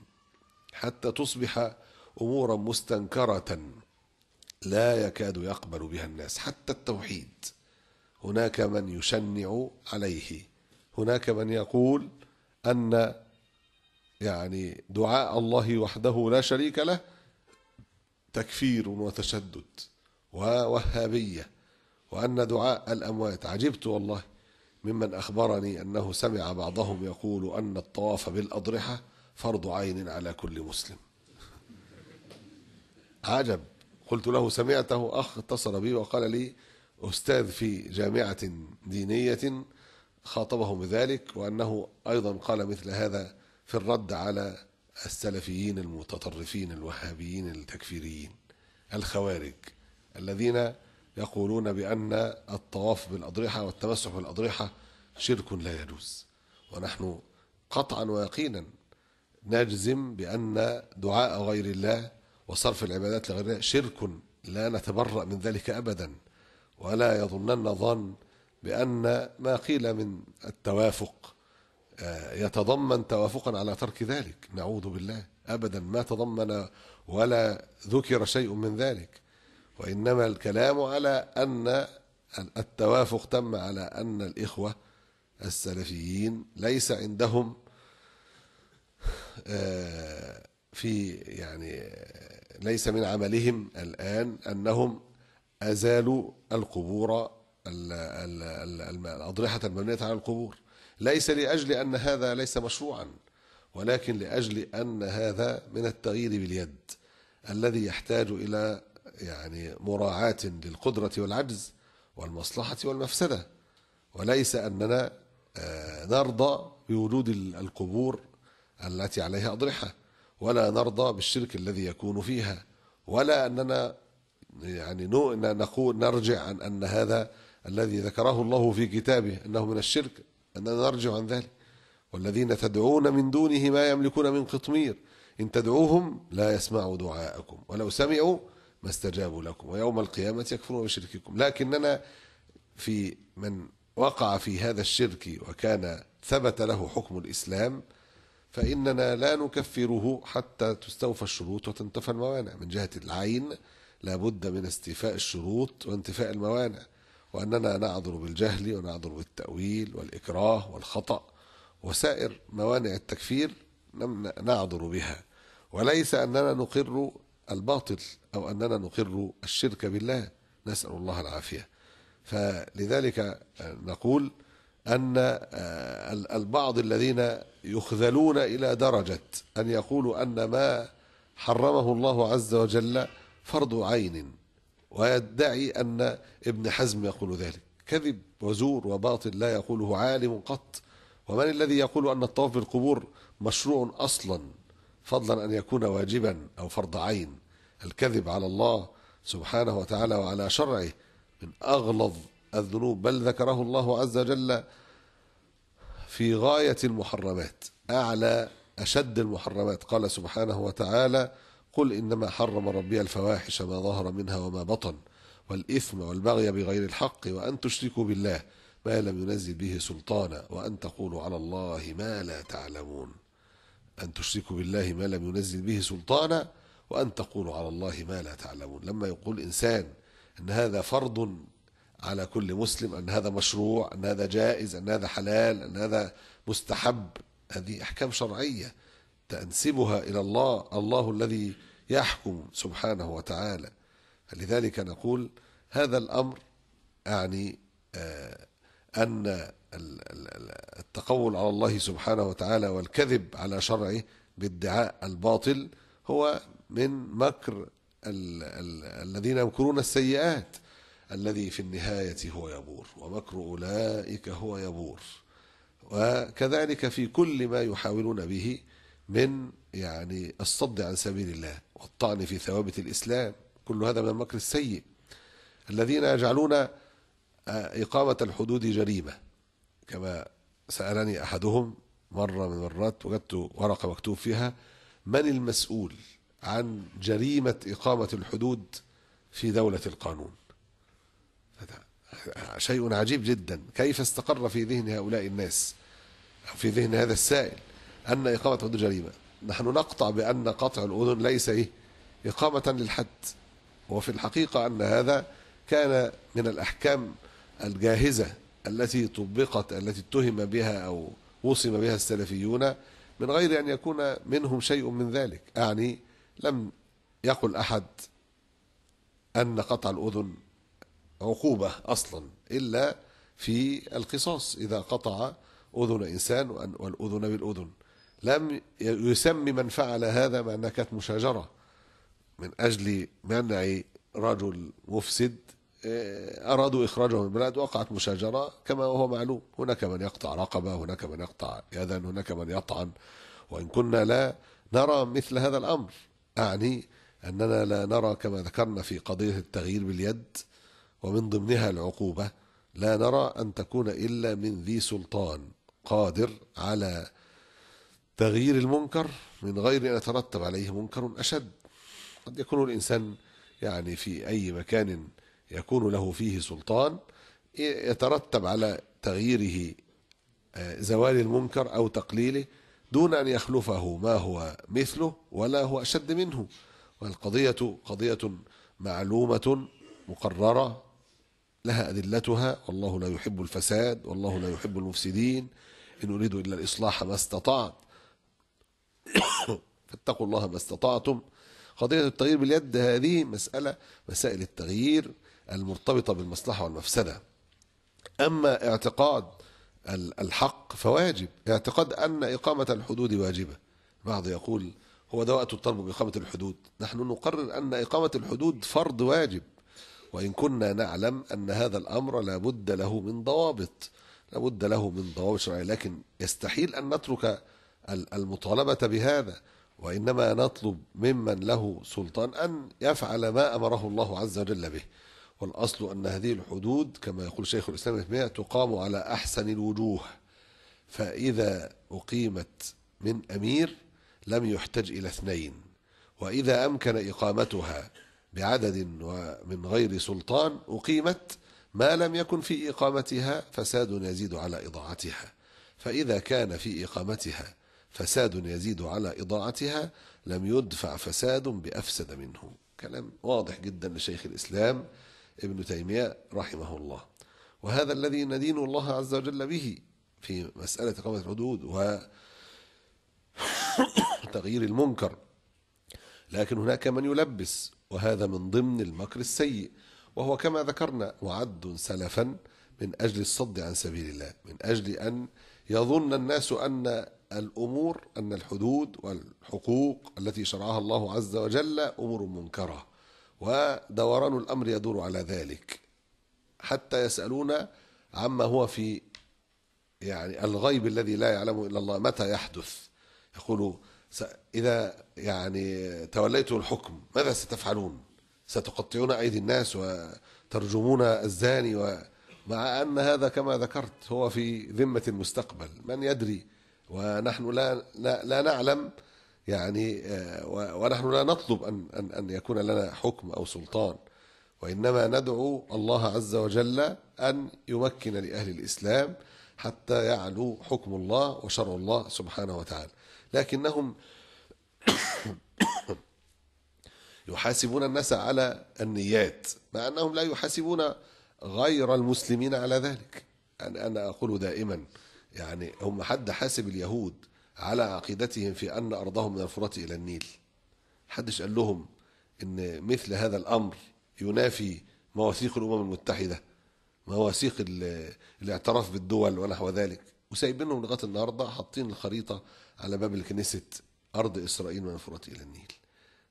حتى تصبح امورا مستنكره لا يكاد يقبل بها الناس حتى التوحيد هناك من يشنع عليه هناك من يقول ان يعني دعاء الله وحده لا شريك له تكفير وتشدد ووهابيه وان دعاء الاموات عجبت والله ممن اخبرني انه سمع بعضهم يقول ان الطواف بالاضرحه فرض عين على كل مسلم عجب قلت له سمعته أخ اتصل بي وقال لي أستاذ في جامعة دينية خاطبه بذلك وأنه أيضا قال مثل هذا في الرد على السلفيين المتطرفين الوهابيين التكفيريين الخوارج الذين يقولون بأن الطواف بالأضرحة والتمسح بالأضرحة شرك لا يجوز ونحن قطعا ويقينا نجزم بأن دعاء غير الله وصرف العبادات لغير الله شرك لا نتبرأ من ذلك أبدا ولا يظنن ظن بأن ما قيل من التوافق آه، يتضمن توافقا على ترك ذلك نعوذ بالله أبدا ما تضمن ولا ذكر شيء من ذلك وإنما الكلام على أن التوافق تم على أن الإخوة السلفيين ليس عندهم آه، في يعني آه، ليس من عملهم الآن أنهم أزالوا القبور الأضرحة المبنية على القبور ليس لأجل أن هذا ليس مشروعا ولكن لأجل أن هذا من التغيير باليد الذي يحتاج إلى يعني مراعاة للقدرة والعجز والمصلحة والمفسدة وليس أننا آه، نرضى بوجود القبور التي عليها أضرحة ولا نرضى بالشرك الذي يكون فيها ولا أننا يعني نقول نرجع عن أن هذا الذي ذكره الله في كتابه أنه من الشرك أننا نرجع عن ذلك والذين تدعون من دونه ما يملكون من قطمير إن تدعوهم لا يسمعوا دعاءكم ولو سمعوا ما استجابوا لكم ويوم القيامة يكفرون بشرككم لكننا في من وقع في هذا الشرك وكان ثبت له حكم الإسلام فإننا لا نكفره حتى تستوفى الشروط وتنتفى الموانع من جهة العين لابد من استيفاء الشروط وانتفاء الموانع وأننا نعذر بالجهل ونعذر بالتأويل والإكراه والخطأ وسائر موانع التكفير نعذر بها وليس أننا نقر الباطل أو أننا نقر الشرك بالله نسأل الله العافية فلذلك نقول أن آه، البعض الذين يخذلون إلى درجة أن يقولوا أن ما حرمه الله عز وجل فرض عين ويدعي أن ابن حزم يقول ذلك كذب وزور وباطل لا يقوله عالم قط ومن الذي يقول أن الطواف بالقبور مشروع أصلا فضلا أن يكون واجبا أو فرض عين الكذب على الله سبحانه وتعالى وعلى شرعه من أغلظ الذنوب بل ذكره الله عز وجل في غاية المحرمات أعلى أشد المحرمات قال سبحانه وتعالى قل إنما حرم ربي الفواحش ما ظهر منها وما بطن والإثم والبغي بغير الحق وأن تشركوا بالله ما لم ينزل به سلطانا وأن تقولوا على الله ما لا تعلمون أن تشركوا بالله ما لم ينزل به سلطانا وأن تقولوا على الله ما لا تعلمون لما يقول إنسان أن هذا فرض على كل مسلم أن هذا مشروع أن هذا جائز أن هذا حلال أن هذا مستحب هذه أحكام شرعية تنسبها إلى الله الله الذي يحكم سبحانه وتعالى لذلك نقول هذا الأمر يعني آه، أن التقول على الله سبحانه وتعالى والكذب على شرعه بادعاء الباطل هو من مكر الذين يمكرون السيئات الذي في النهاية هو يبور ومكر أولئك هو يبور وكذلك في كل ما يحاولون به من يعني الصد عن سبيل الله والطعن في ثوابت الإسلام كل هذا من المكر السيء الذين يجعلون آه، إقامة الحدود جريمة كما سألني أحدهم مرة من المرات وجدت ورقة مكتوب فيها من المسؤول عن جريمة إقامة الحدود في دولة القانون شيء عجيب جدا كيف استقر في ذهن هؤلاء الناس في ذهن هذا السائل أن إقامة حدود جريمة نحن نقطع بأن قطع الأذن ليس إيه إقامة للحد وفي الحقيقة أن هذا كان من الأحكام الجاهزة التي طبقت التي اتهم بها أو وصم بها السلفيون من غير أن يكون منهم شيء من ذلك أعني لم يقل أحد أن قطع الأذن عقوبة أصلا إلا في القصاص إذا قطع أذن إنسان والأذن بالأذن لم يسمي من فعل هذا مع أنها كانت مشاجرة من أجل منع رجل مفسد آه، أرادوا إخراجه من البلاد وقعت مشاجرة كما هو معلوم هناك من يقطع رقبة هناك من يقطع يدا هناك من يطعن وإن كنا لا نرى مثل هذا الأمر أعني أننا لا نرى كما ذكرنا في قضية التغيير باليد ومن ضمنها العقوبة لا نرى أن تكون إلا من ذي سلطان قادر على تغيير المنكر من غير أن يترتب عليه منكر أشد قد يكون الإنسان يعني في أي مكان يكون له فيه سلطان يترتب على تغييره آه، زوال المنكر أو تقليله دون أن يخلفه ما هو مثله ولا هو أشد منه والقضية قضية معلومة مقررة لها أدلتها والله لا يحب الفساد والله لا يحب المفسدين إن أريد إلا الإصلاح ما استطعت (coughs) فاتقوا الله ما استطعتم قضية التغيير باليد هذه مسألة مسائل التغيير المرتبطة بالمصلحة والمفسدة أما اعتقاد الحق فواجب اعتقاد أن إقامة الحدود واجبة بعض يقول هو ده وقت الطلب بإقامة الحدود نحن نقرر أن إقامة الحدود فرض واجب وإن كنا نعلم أن هذا الأمر لابد له من ضوابط لابد له من ضوابط شرعية لكن يستحيل أن نترك المطالبة بهذا وإنما نطلب ممن له سلطان أن يفعل ما أمره الله عز وجل به والأصل أن هذه الحدود كما يقول شيخ الإسلام ابن تقام على أحسن الوجوه فإذا أقيمت من أمير لم يحتج إلى اثنين وإذا أمكن إقامتها بعدد ومن غير سلطان أقيمت ما لم يكن في إقامتها فساد يزيد على إضاعتها فإذا كان في إقامتها فساد يزيد على إضاعتها لم يدفع فساد بأفسد منه كلام واضح جدا لشيخ الإسلام ابن تيمية رحمه الله وهذا الذي ندين الله عز وجل به في مسألة إقامة الحدود وتغيير (coughs) المنكر لكن هناك من يلبس وهذا من ضمن المكر السيء وهو كما ذكرنا معد سلفا من أجل الصد عن سبيل الله من أجل أن يظن الناس أن الأمور أن الحدود والحقوق التي شرعها الله عز وجل أمور منكرة ودوران الأمر يدور على ذلك حتى يسألون عما هو في يعني الغيب الذي لا يعلمه إلا الله متى يحدث يقول إذا يعني توليتم الحكم ماذا ستفعلون ستقطعون أيدي الناس وترجمون الزاني ومع أن هذا كما ذكرت هو في ذمة المستقبل من يدري ونحن لا, لا, لا نعلم يعني آه، ونحن لا نطلب أن, أن, أن يكون لنا حكم أو سلطان وإنما ندعو الله عز وجل أن يمكن لأهل الإسلام حتى يعلو حكم الله وشرع الله سبحانه وتعالى لكنهم (coughs) يحاسبون الناس على النيات مع أنهم لا يحاسبون غير المسلمين على ذلك أنا, أنا أقول دائما يعني هم حد حاسب اليهود على عقيدتهم في أن أرضهم من الفرات إلى النيل حدش قال لهم إن مثل هذا الأمر ينافي مواثيق الأمم المتحدة مواثيق الاعتراف بالدول ونحو ذلك وسايبينهم لغايه النهارده حاطين الخريطه على باب الكنيسه ارض اسرائيل من الفرات الى النيل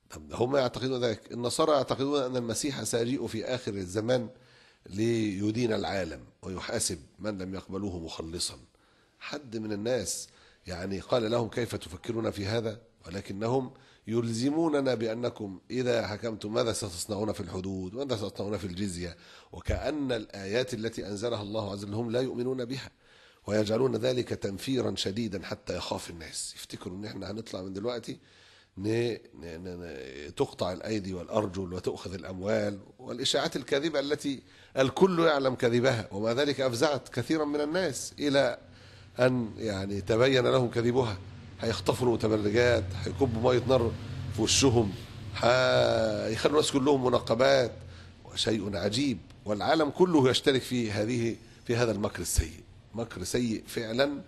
طب هم يعتقدون ذلك النصارى يعتقدون ان المسيح سيجيء في اخر الزمان ليدين العالم ويحاسب من لم يقبلوه مخلصا حد من الناس يعني قال لهم كيف تفكرون في هذا ولكنهم يلزموننا بأنكم إذا حكمتم ماذا ستصنعون في الحدود ماذا ستصنعون في الجزية وكأن الآيات التي أنزلها الله عز وجل هم لا يؤمنون بها ويجعلون ذلك تنفيرا شديدا حتى يخاف الناس يفتكروا ان احنا هنطلع من دلوقتي تقطع الأيدي والأرجل وتؤخذ الأموال والإشاعات الكاذبة التي الكل يعلم كذبها ومع ذلك أفزعت كثيرا من الناس إلى أن يعني تبين لهم كذبها هيخطفوا المتبرجات هيكبوا مية نار في وشهم هيخلوا الناس كلهم منقبات شيء عجيب والعالم كله يشترك في هذه في هذا المكر السيء مكر سيء فعلا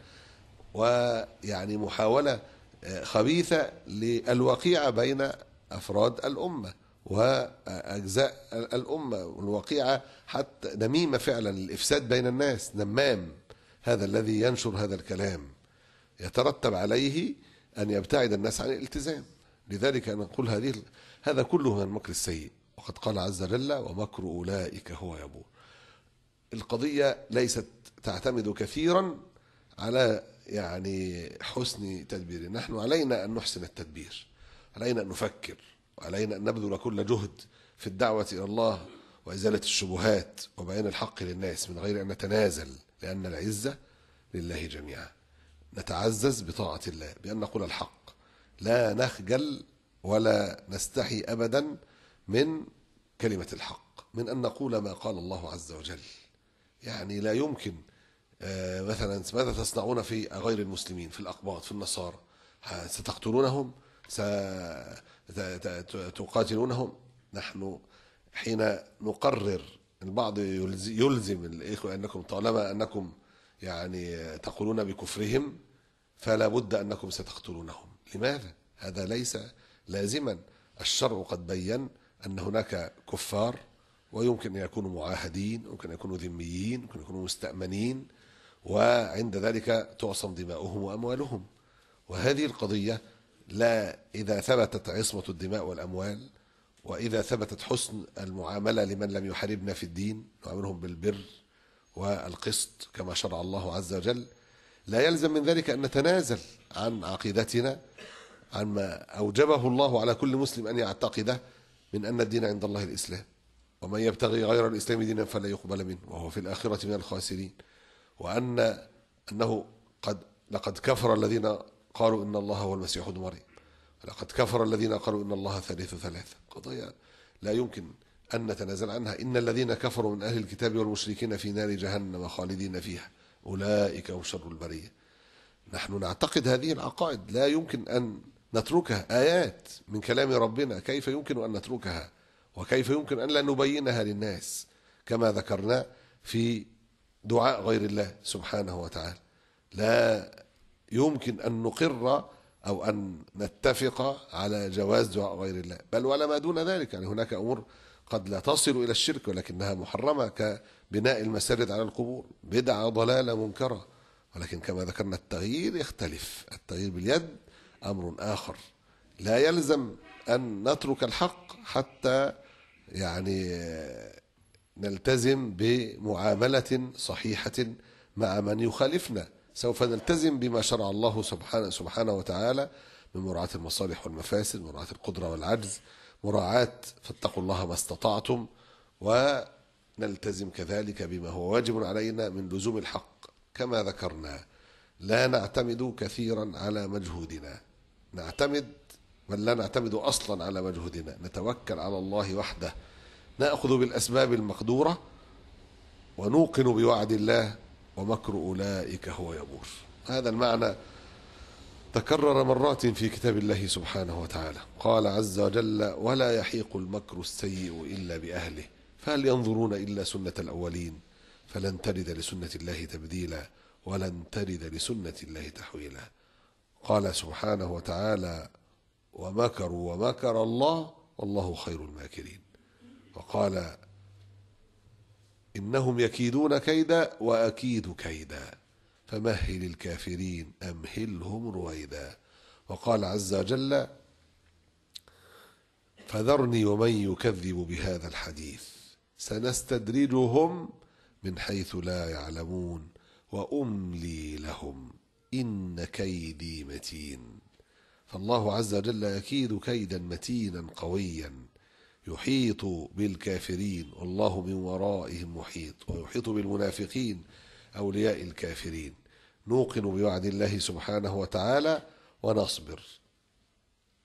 ويعني محاولة آه، خبيثة للوقيعة بين أفراد الأمة وأجزاء الأمة والوقيعة حتى نميمة فعلا الإفساد بين الناس نمام هذا الذي ينشر هذا الكلام يترتب عليه أن يبتعد الناس عن الالتزام لذلك أنا أقول هذه هذا كله من المكر السيء وقد قال عز وجل ومكر أولئك هو يبور القضية ليست تعتمد كثيرا على يعني حسن تدبير نحن علينا أن نحسن التدبير علينا أن نفكر علينا أن نبذل كل جهد في الدعوة إلى الله وإزالة الشبهات وبيان الحق للناس من غير أن نتنازل لأن العزة لله جميعا نتعزز بطاعة الله بأن نقول الحق لا نخجل ولا نستحي أبدا من كلمة الحق من أن نقول ما قال الله عز وجل يعني لا يمكن آه، مثلا ماذا تصنعون في غير المسلمين في الأقباط في النصارى ستقتلونهم ستقاتلونهم نحن حين نقرر البعض يلزم الإخوة أنكم طالما أنكم يعني تقولون بكفرهم فلا بد أنكم ستقتلونهم لماذا؟ هذا ليس لازما الشرع قد بين أن هناك كفار ويمكن أن يكونوا معاهدين ويمكن أن يكونوا ذميين ويمكن أن يكونوا مستأمنين وعند ذلك تعصم دماؤهم وأموالهم وهذه القضية لا إذا ثبتت عصمة الدماء والأموال وإذا ثبتت حسن المعاملة لمن لم يحاربنا في الدين نعاملهم بالبر والقسط كما شرع الله عز وجل لا يلزم من ذلك أن نتنازل عن عقيدتنا عن ما أوجبه الله على كل مسلم أن يعتقده من أن الدين عند الله الإسلام ومن يبتغي غير الإسلام دينا فلا يقبل منه وهو في الآخرة من الخاسرين وأن أنه قد لقد كفر الذين قالوا إن الله هو المسيح ابن مريم لقد كفر الذين قالوا إن الله ثالث ثلاثة قضية لا يمكن أن نتنازل عنها إن الذين كفروا من أهل الكتاب والمشركين في نار جهنم خالدين فيها أولئك هم شر البرية نحن نعتقد هذه العقائد لا يمكن أن نتركها آيات من كلام ربنا كيف يمكن أن نتركها وكيف يمكن أن لا نبينها للناس كما ذكرنا في دعاء غير الله سبحانه وتعالى لا يمكن أن نقر أو أن نتفق على جواز دعاء غير الله بل ولا ما دون ذلك يعني هناك أمور قد لا تصل إلى الشرك ولكنها محرمة كبناء المساجد على القبور بدعة ضلالة منكرة ولكن كما ذكرنا التغيير يختلف التغيير باليد أمر آخر لا يلزم أن نترك الحق حتى يعني نلتزم بمعاملة صحيحة مع من يخالفنا سوف نلتزم بما شرع الله سبحانه, سبحانه وتعالى من مراعاة المصالح والمفاسد مراعاة القدرة والعجز مراعاة فاتقوا الله ما استطعتم ونلتزم كذلك بما هو واجب علينا من لزوم الحق كما ذكرنا لا نعتمد كثيرا على مجهودنا نعتمد بل لا نعتمد أصلا على مجهودنا نتوكل على الله وحده نأخذ بالأسباب المقدورة ونوقن بوعد الله ومكر أولئك هو يبور هذا المعنى تكرر مرات في كتاب الله سبحانه وتعالى قال عز وجل ولا يحيق المكر السيء إلا بأهله فهل ينظرون إلا سنة الأولين فلن ترد لسنة الله تبديلا ولن ترد لسنة الله تحويلا قال سبحانه وتعالى ومكروا ومكر الله والله خير الماكرين وقال إنهم يكيدون كيدا وأكيد كيدا فمهل الكافرين أمهلهم رويدا وقال عز وجل فذرني ومن يكذب بهذا الحديث سنستدرجهم من حيث لا يعلمون وأملي لهم إن كيدي متين فالله عز وجل يكيد كيدا متينا قويا يحيط بالكافرين والله من ورائهم محيط ويحيط بالمنافقين أولياء الكافرين نوقن بوعد الله سبحانه وتعالى ونصبر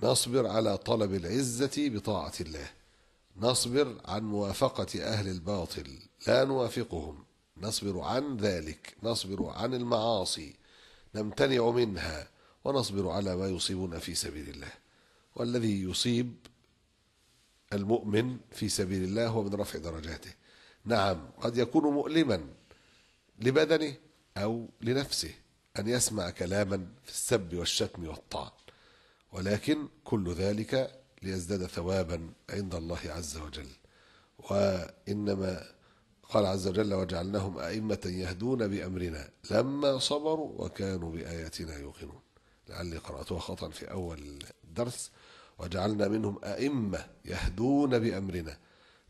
نصبر على طلب العزة بطاعة الله نصبر عن موافقة أهل الباطل لا نوافقهم نصبر عن ذلك نصبر عن المعاصي نمتنع منها ونصبر على ما يصيبنا في سبيل الله والذي يصيب المؤمن في سبيل الله هو من رفع درجاته نعم قد يكون مؤلما لبدنه أو لنفسه أن يسمع كلاما في السب والشتم والطعن ولكن كل ذلك ليزداد ثوابا عند الله عز وجل وإنما قال عز وجل وجعلناهم أئمة يهدون بأمرنا لما صبروا وكانوا بآياتنا يوقنون لعلي قرأتها خطأ في أول الدرس وجعلنا منهم أئمة يهدون بأمرنا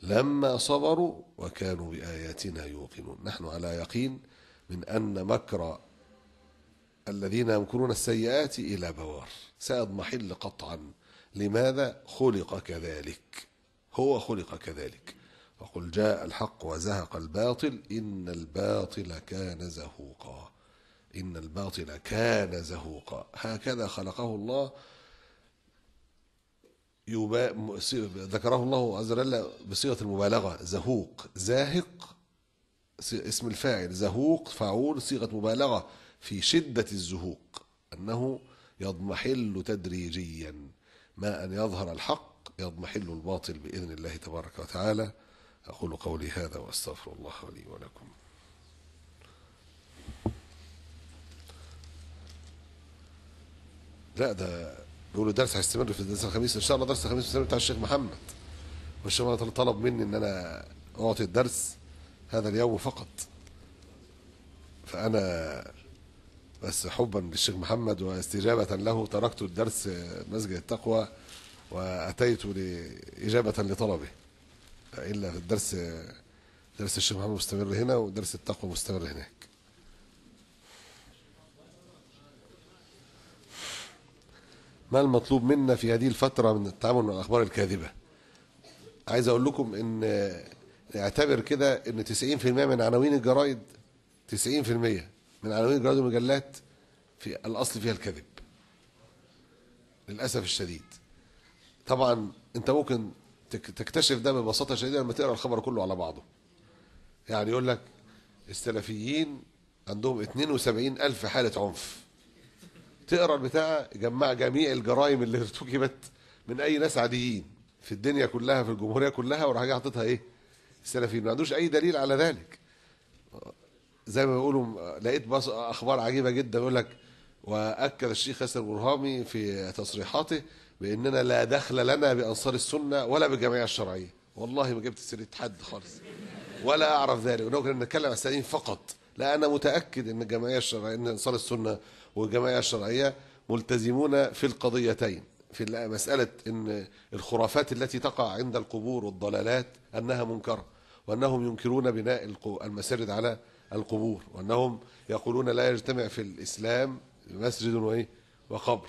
لما صبروا وكانوا بآياتنا يوقنون نحن على يقين من أن مكر الذين يمكرون السيئات إلى بوار سيضمحل قطعا لماذا خلق كذلك هو خلق كذلك فقل جاء الحق وزهق الباطل إن الباطل كان زهوقا إن الباطل كان زهوقا هكذا خلقه الله يبا... ذكره الله عز وجل بصيغة المبالغة زهوق زاهق اسم الفاعل زهوق فعول صيغة مبالغة في شدة الزهوق أنه يضمحل تدريجيا ما أن يظهر الحق يضمحل الباطل بإذن الله تبارك وتعالى أقول قولي هذا وأستغفر الله لي ولكم لا ده بيقولوا درس هيستمر في درس الخميس ان شاء الله درس الخميس بتاع الشيخ محمد والشيخ محمد طلب مني ان انا اعطي الدرس هذا اليوم فقط فانا بس حبا للشيخ محمد واستجابه له تركت الدرس مسجد التقوى واتيت اجابه لطلبه الا الدرس درس الشيخ محمد مستمر هنا ودرس التقوى مستمر هناك ما المطلوب منا في هذه الفترة من التعامل مع الأخبار الكاذبة عايز أقول لكم إن اعتبر كده إن 90% من عناوين الجرائد 90% من عناوين الجرائد والمجلات في الأصل فيها الكذب للأسف الشديد طبعا أنت ممكن تكتشف ده ببساطة شديدة لما تقرأ الخبر كله على بعضه يعني يقول لك السلفيين عندهم 72 ألف حالة عنف تقرا البتاع جمع جميع الجرائم اللي ارتكبت من اي ناس عاديين في الدنيا كلها في الجمهوريه كلها وراح جاي حاططها ايه؟ السلفيين ما عندوش اي دليل على ذلك زي ما بيقولوا لقيت بص اخبار عجيبه جدا يقول لك واكد الشيخ ياسر برهامي في تصريحاته باننا لا دخل لنا بانصار السنه ولا بالجمعيه الشرعيه والله ما جبت سيره حد خالص ولا اعرف ذلك ولو كنا بنتكلم عن السلفيين فقط لا انا متاكد ان الجمعيه الشرعيه ان انصار السنه والجمعية الشرعية ملتزمون في القضيتين في مسألة أن الخرافات التي تقع عند القبور والضلالات أنها منكرة وأنهم ينكرون بناء المساجد على القبور وأنهم يقولون لا يجتمع في الإسلام مسجد وإيه وقبر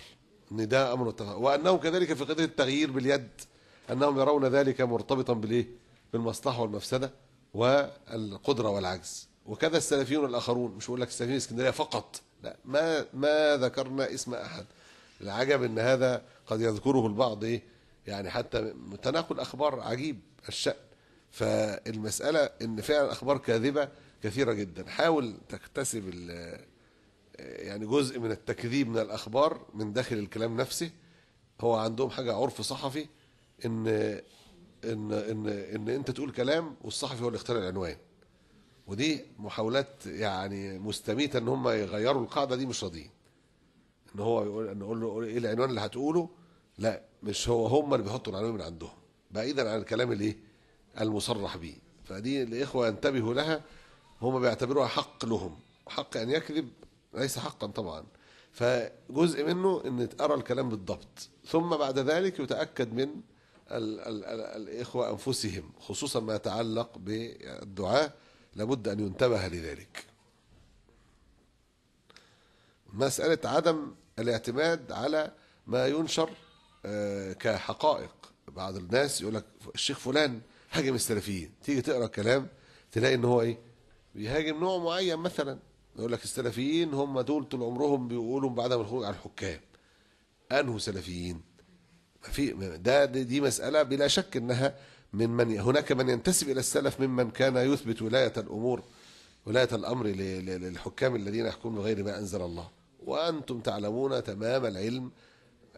أن ده أمر وأنهم كذلك في قضية التغيير باليد أنهم يرون ذلك مرتبطا بالإيه بالمصلحة والمفسدة والقدرة والعجز وكذا السلفيون الآخرون مش بقول لك السلفيين الاسكندريه فقط لا ما ما ذكرنا اسم احد العجب ان هذا قد يذكره البعض ايه يعني حتى تناقل اخبار عجيب الشأن فالمسألة ان فعلا اخبار كاذبة كثيرة جدا حاول تكتسب يعني جزء من التكذيب من الاخبار من داخل الكلام نفسه هو عندهم حاجة عرف صحفي ان ان ان ان انت تقول كلام والصحفي هو اللي اختار العنوان ودي محاولات يعني مستميته ان هم يغيروا القاعده دي مش راضيين ان هو يقول نقول له ايه العنوان اللي هتقوله لا مش هو هم اللي بيحطوا العنوان من عندهم بعيدا عن الكلام الايه المصرح به فدي الاخوه ينتبهوا لها هم بيعتبروها حق لهم حق ان يكذب ليس حقا طبعا فجزء منه ان ارى الكلام بالضبط ثم بعد ذلك يتاكد من الاخوه انفسهم خصوصا ما يتعلق بالدعاه لابد أن ينتبه لذلك مسألة عدم الاعتماد على ما ينشر آه، كحقائق بعض الناس يقول لك الشيخ فلان هاجم السلفيين تيجي تقرا كلام تلاقي ان هو ايه بيهاجم نوع معين مثلا يقول لك السلفيين هم دول طول عمرهم بيقولوا بعدم الخروج على الحكام انه سلفيين في ده دي مساله بلا شك انها من من هناك من ينتسب الى السلف ممن كان يثبت ولايه الامور ولايه الامر للحكام الذين يحكمون بغير ما انزل الله وانتم تعلمون تمام العلم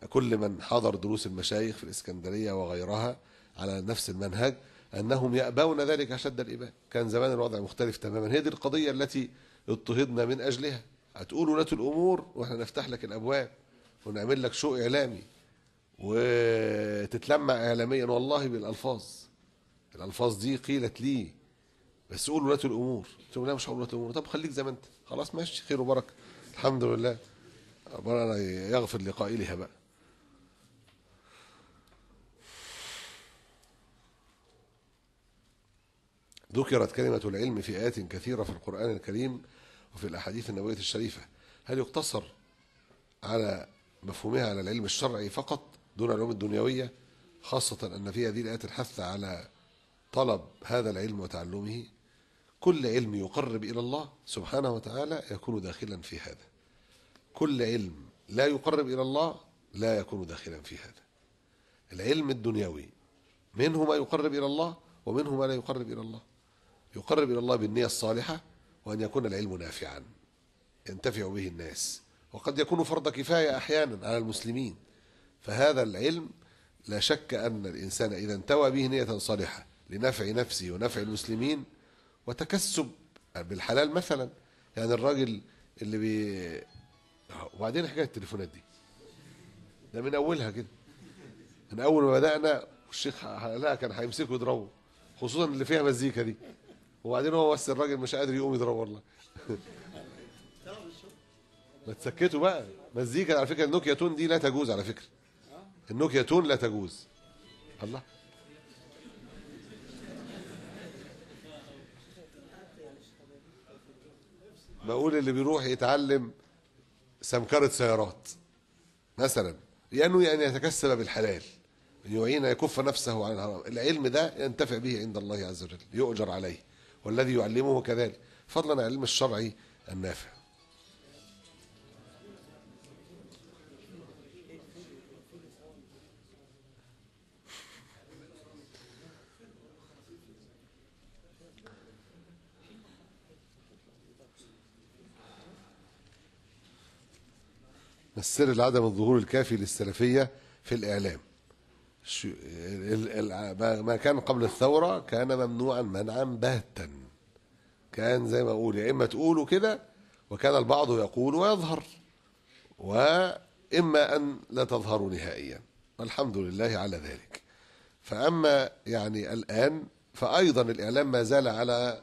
كل من حضر دروس المشايخ في الاسكندريه وغيرها على نفس المنهج انهم يأبون ذلك اشد الاباء كان زمان الوضع مختلف تماما هي دي القضيه التي اضطهدنا من اجلها هتقول ولاة الامور واحنا نفتح لك الابواب ونعمل لك شو اعلامي وتتلمع اعلاميا والله بالالفاظ الألفاظ دي قيلت لي بس قول ولاة الأمور قلت له لا مش هقول ولاة الأمور طب خليك زي ما أنت خلاص ماشي خير وبركة الحمد لله ربنا يغفر لقائلها بقى ذكرت كلمة العلم في آيات كثيرة في القرآن الكريم وفي الأحاديث النبوية الشريفة هل يقتصر على مفهومها على العلم الشرعي فقط دون العلوم الدنيوية خاصة أن في هذه الآيات الحث على طلب هذا العلم وتعلمه كل علم يقرب إلى الله سبحانه وتعالى يكون داخلا في هذا كل علم لا يقرب إلى الله لا يكون داخلا في هذا العلم الدنيوي منه ما يقرب إلى الله ومنه ما لا يقرب إلى الله يقرب إلى الله بالنية الصالحة وأن يكون العلم نافعا ينتفع به الناس وقد يكون فرض كفاية أحيانا على المسلمين فهذا العلم لا شك أن الإنسان إذا انتوى به نية صالحة لنفع نفسه ونفع المسلمين وتكسب بالحلال مثلا يعني الراجل اللي بي وبعدين حكايه التليفونات دي ده من اولها كده من اول ما بدانا الشيخ لا كان هيمسكه يضربه خصوصا اللي فيها مزيكا دي وبعدين هو بس الراجل مش قادر يقوم يضرب والله ما تسكتوا بقى مزيكا على فكره النوكيا تون دي لا تجوز على فكره النوكيا تون لا تجوز الله بقول اللي بيروح يتعلم سمكرة سيارات مثلا ينوي أن يتكسب بالحلال يعين يكف نفسه عن الحرام العلم ده ينتفع به عند الله عز وجل يؤجر عليه والذي يعلمه كذلك فضلا عن العلم الشرعي النافع ما السر لعدم الظهور الكافي للسلفية في الإعلام ما كان قبل الثورة كان ممنوعا منعا باتا كان زي ما أقول يا إما تقولوا كده وكان البعض يقول ويظهر وإما أن لا تظهروا نهائيا والحمد لله على ذلك فأما يعني الآن فأيضا الإعلام ما زال على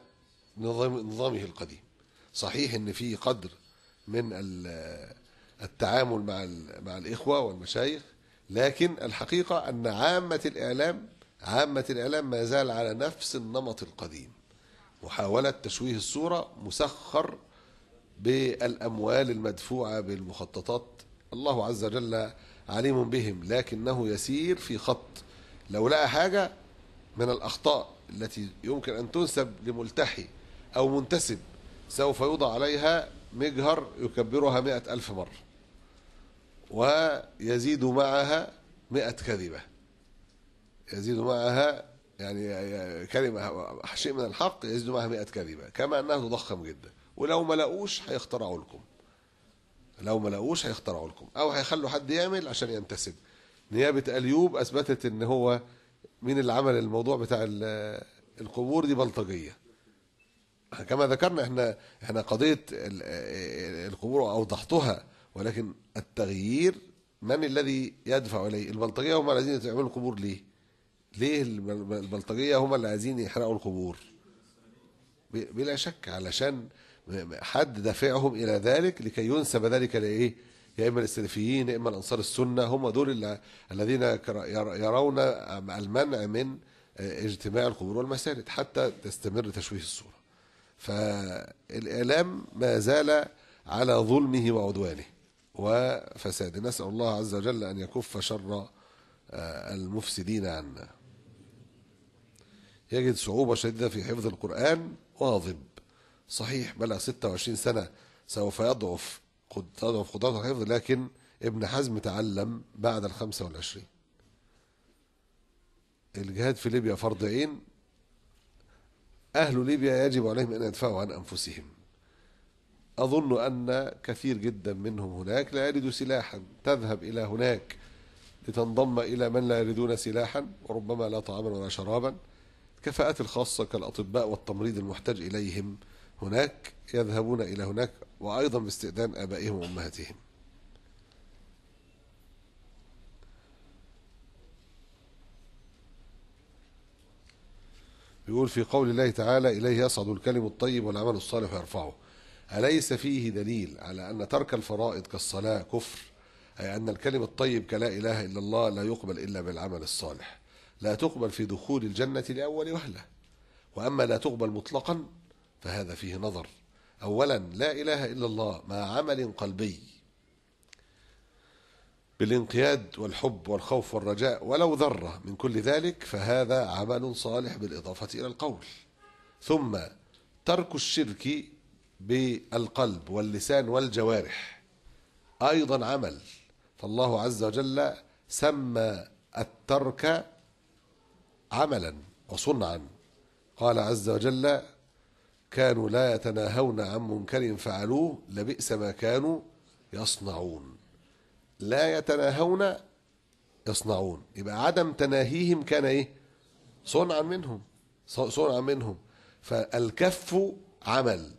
نظام نظامه القديم صحيح أن في قدر من الـ التعامل مع مع الإخوة والمشايخ لكن الحقيقة أن عامة الإعلام عامة الإعلام ما زال على نفس النمط القديم محاولة تشويه الصورة مسخر بالأموال المدفوعة بالمخططات الله عز وجل عليم بهم لكنه يسير في خط لو لقى حاجة من الأخطاء التي يمكن أن تنسب لملتحي أو منتسب سوف يوضع عليها مجهر يكبرها مئة ألف مرة ويزيد معها مئة كذبة يزيد معها يعني كلمة شيء من الحق يزيد معها مئة كذبة كما أنها تضخم جدا ولو ما لقوش هيخترعوا لكم لو ما لقوش هيخترعوا لكم أو هيخلوا حد يعمل عشان ينتسب نيابة أليوب أثبتت إن هو مين اللي عمل الموضوع بتاع القبور دي بلطجية كما ذكرنا احنا احنا قضيه القبور اوضحتها ولكن التغيير من الذي يدفع اليه؟ البلطجيه هم الذين يعملوا القبور ليه؟ ليه البلطجيه هم اللي عايزين يحرقوا القبور؟ بلا شك علشان حد دافعهم الى ذلك لكي ينسب ذلك لايه؟ يا اما السلفيين يا اما الانصار السنه هم دول الذين يرون المنع من آه، اجتماع القبور والمساجد حتى تستمر تشويه الصوره. فالإعلام ما زال على ظلمه وعدوانه وفساده نسأل الله عز وجل أن يكف شر آه، المفسدين عنا يجد صعوبة شديدة في حفظ القرآن واظب صحيح بلغ 26 سنة سوف يضعف تضعف قدرات الحفظ لكن ابن حزم تعلم بعد ال 25 الجهاد في ليبيا فرض عين أهل ليبيا يجب عليهم أن يدفعوا عن أنفسهم أظن أن كثير جدا منهم هناك لا يجد سلاحا تذهب إلى هناك لتنضم إلى من لا يريدون سلاحا وربما لا طعاما ولا شرابا الكفاءات الخاصة كالأطباء والتمريض المحتاج إليهم هناك يذهبون إلى هناك وأيضا باستئذان آبائهم وأمهاتهم بيقول في قول الله تعالى إليه يصعد الكلم الطيب والعمل الصالح يرفعه أليس فيه دليل على أن ترك الفرائض كالصلاة كفر أي أن الكلم الطيب كلا إله إلا الله لا يقبل إلا بالعمل الصالح لا تقبل في دخول الجنة لأول وهلة وأما لا تقبل مطلقا فهذا فيه نظر أولا لا إله إلا الله مع عمل قلبي بالانقياد والحب والخوف والرجاء ولو ذرة من كل ذلك فهذا عمل صالح بالإضافة إلى القول ثم ترك الشرك بالقلب واللسان والجوارح أيضا عمل فالله عز وجل سمى الترك عملا وصنعا قال عز وجل كانوا لا يتناهون عن منكر فعلوه لبئس ما كانوا يصنعون لا يتناهون يصنعون يبقى عدم تناهيهم كان ايه صنعا منهم صنعا منهم فالكف عمل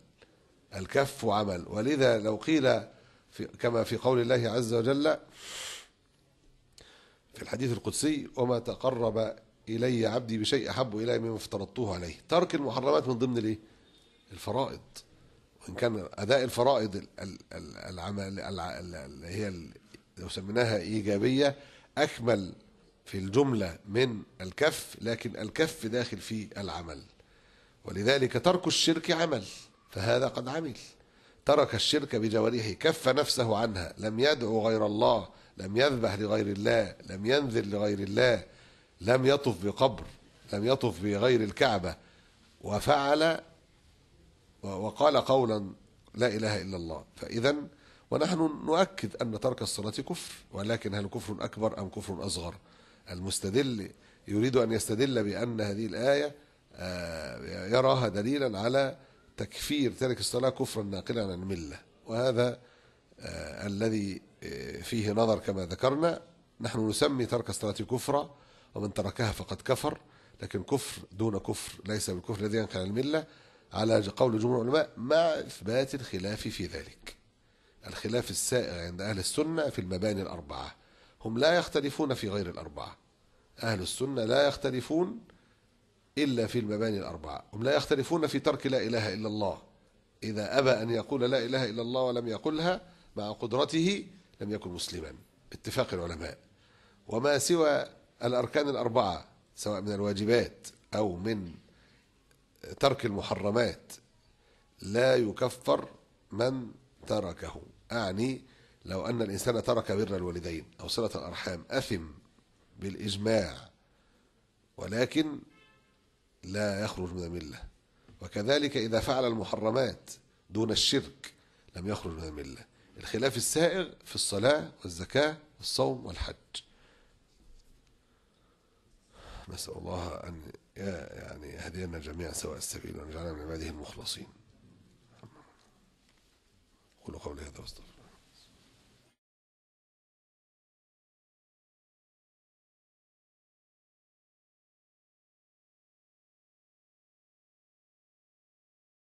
الكف عمل ولذا لو قيل في كما في قول الله عز وجل في الحديث القدسي وما تقرب إلي عبدي بشيء أحب إلي مما افترضته عليه ترك المحرمات من ضمن الايه الفرائض وإن كان أداء الفرائض اللي هي لو سميناها إيجابية أكمل في الجملة من الكف لكن الكف داخل في العمل ولذلك ترك الشرك عمل فهذا قد عمل ترك الشرك بجوارحه كف نفسه عنها لم يدعو غير الله لم يذبح لغير الله لم ينذر لغير الله لم يطف بقبر لم يطف بغير الكعبة وفعل وقال قولا لا إله إلا الله فإذا ونحن نؤكد أن ترك الصلاة كفر ولكن هل كفر أكبر أم كفر أصغر المستدل يريد أن يستدل بأن هذه الآية آه، يراها دليلا على تكفير ترك الصلاة كفرا ناقلا عن الملة وهذا آه، الذي آه، فيه نظر كما ذكرنا نحن نسمي ترك الصلاة كفرا ومن تركها فقد كفر لكن كفر دون كفر ليس بالكفر الذي ينقل عن الملة على قول جمهور العلماء مع إثبات الخلاف في ذلك الخلاف السائغ عند أهل السنة في المباني الأربعة هم لا يختلفون في غير الأربعة أهل السنة لا يختلفون إلا في المباني الأربعة هم لا يختلفون في ترك لا إله إلا الله إذا أبى أن يقول لا إله إلا الله ولم يقلها مع قدرته لم يكن مسلما باتفاق العلماء وما سوى الأركان الأربعة سواء من الواجبات أو من ترك المحرمات لا يكفر من تركه أعني لو أن الإنسان ترك بر الوالدين أو صلة الأرحام أثم بالإجماع ولكن لا يخرج من الملة وكذلك إذا فعل المحرمات دون الشرك لم يخرج من الملة الخلاف السائغ في الصلاة والزكاة والصوم والحج نسأل الله أن يعني يهدينا جميعا سواء السبيل وأن يجعلنا من عباده المخلصين أقول قولي هذا واستغفر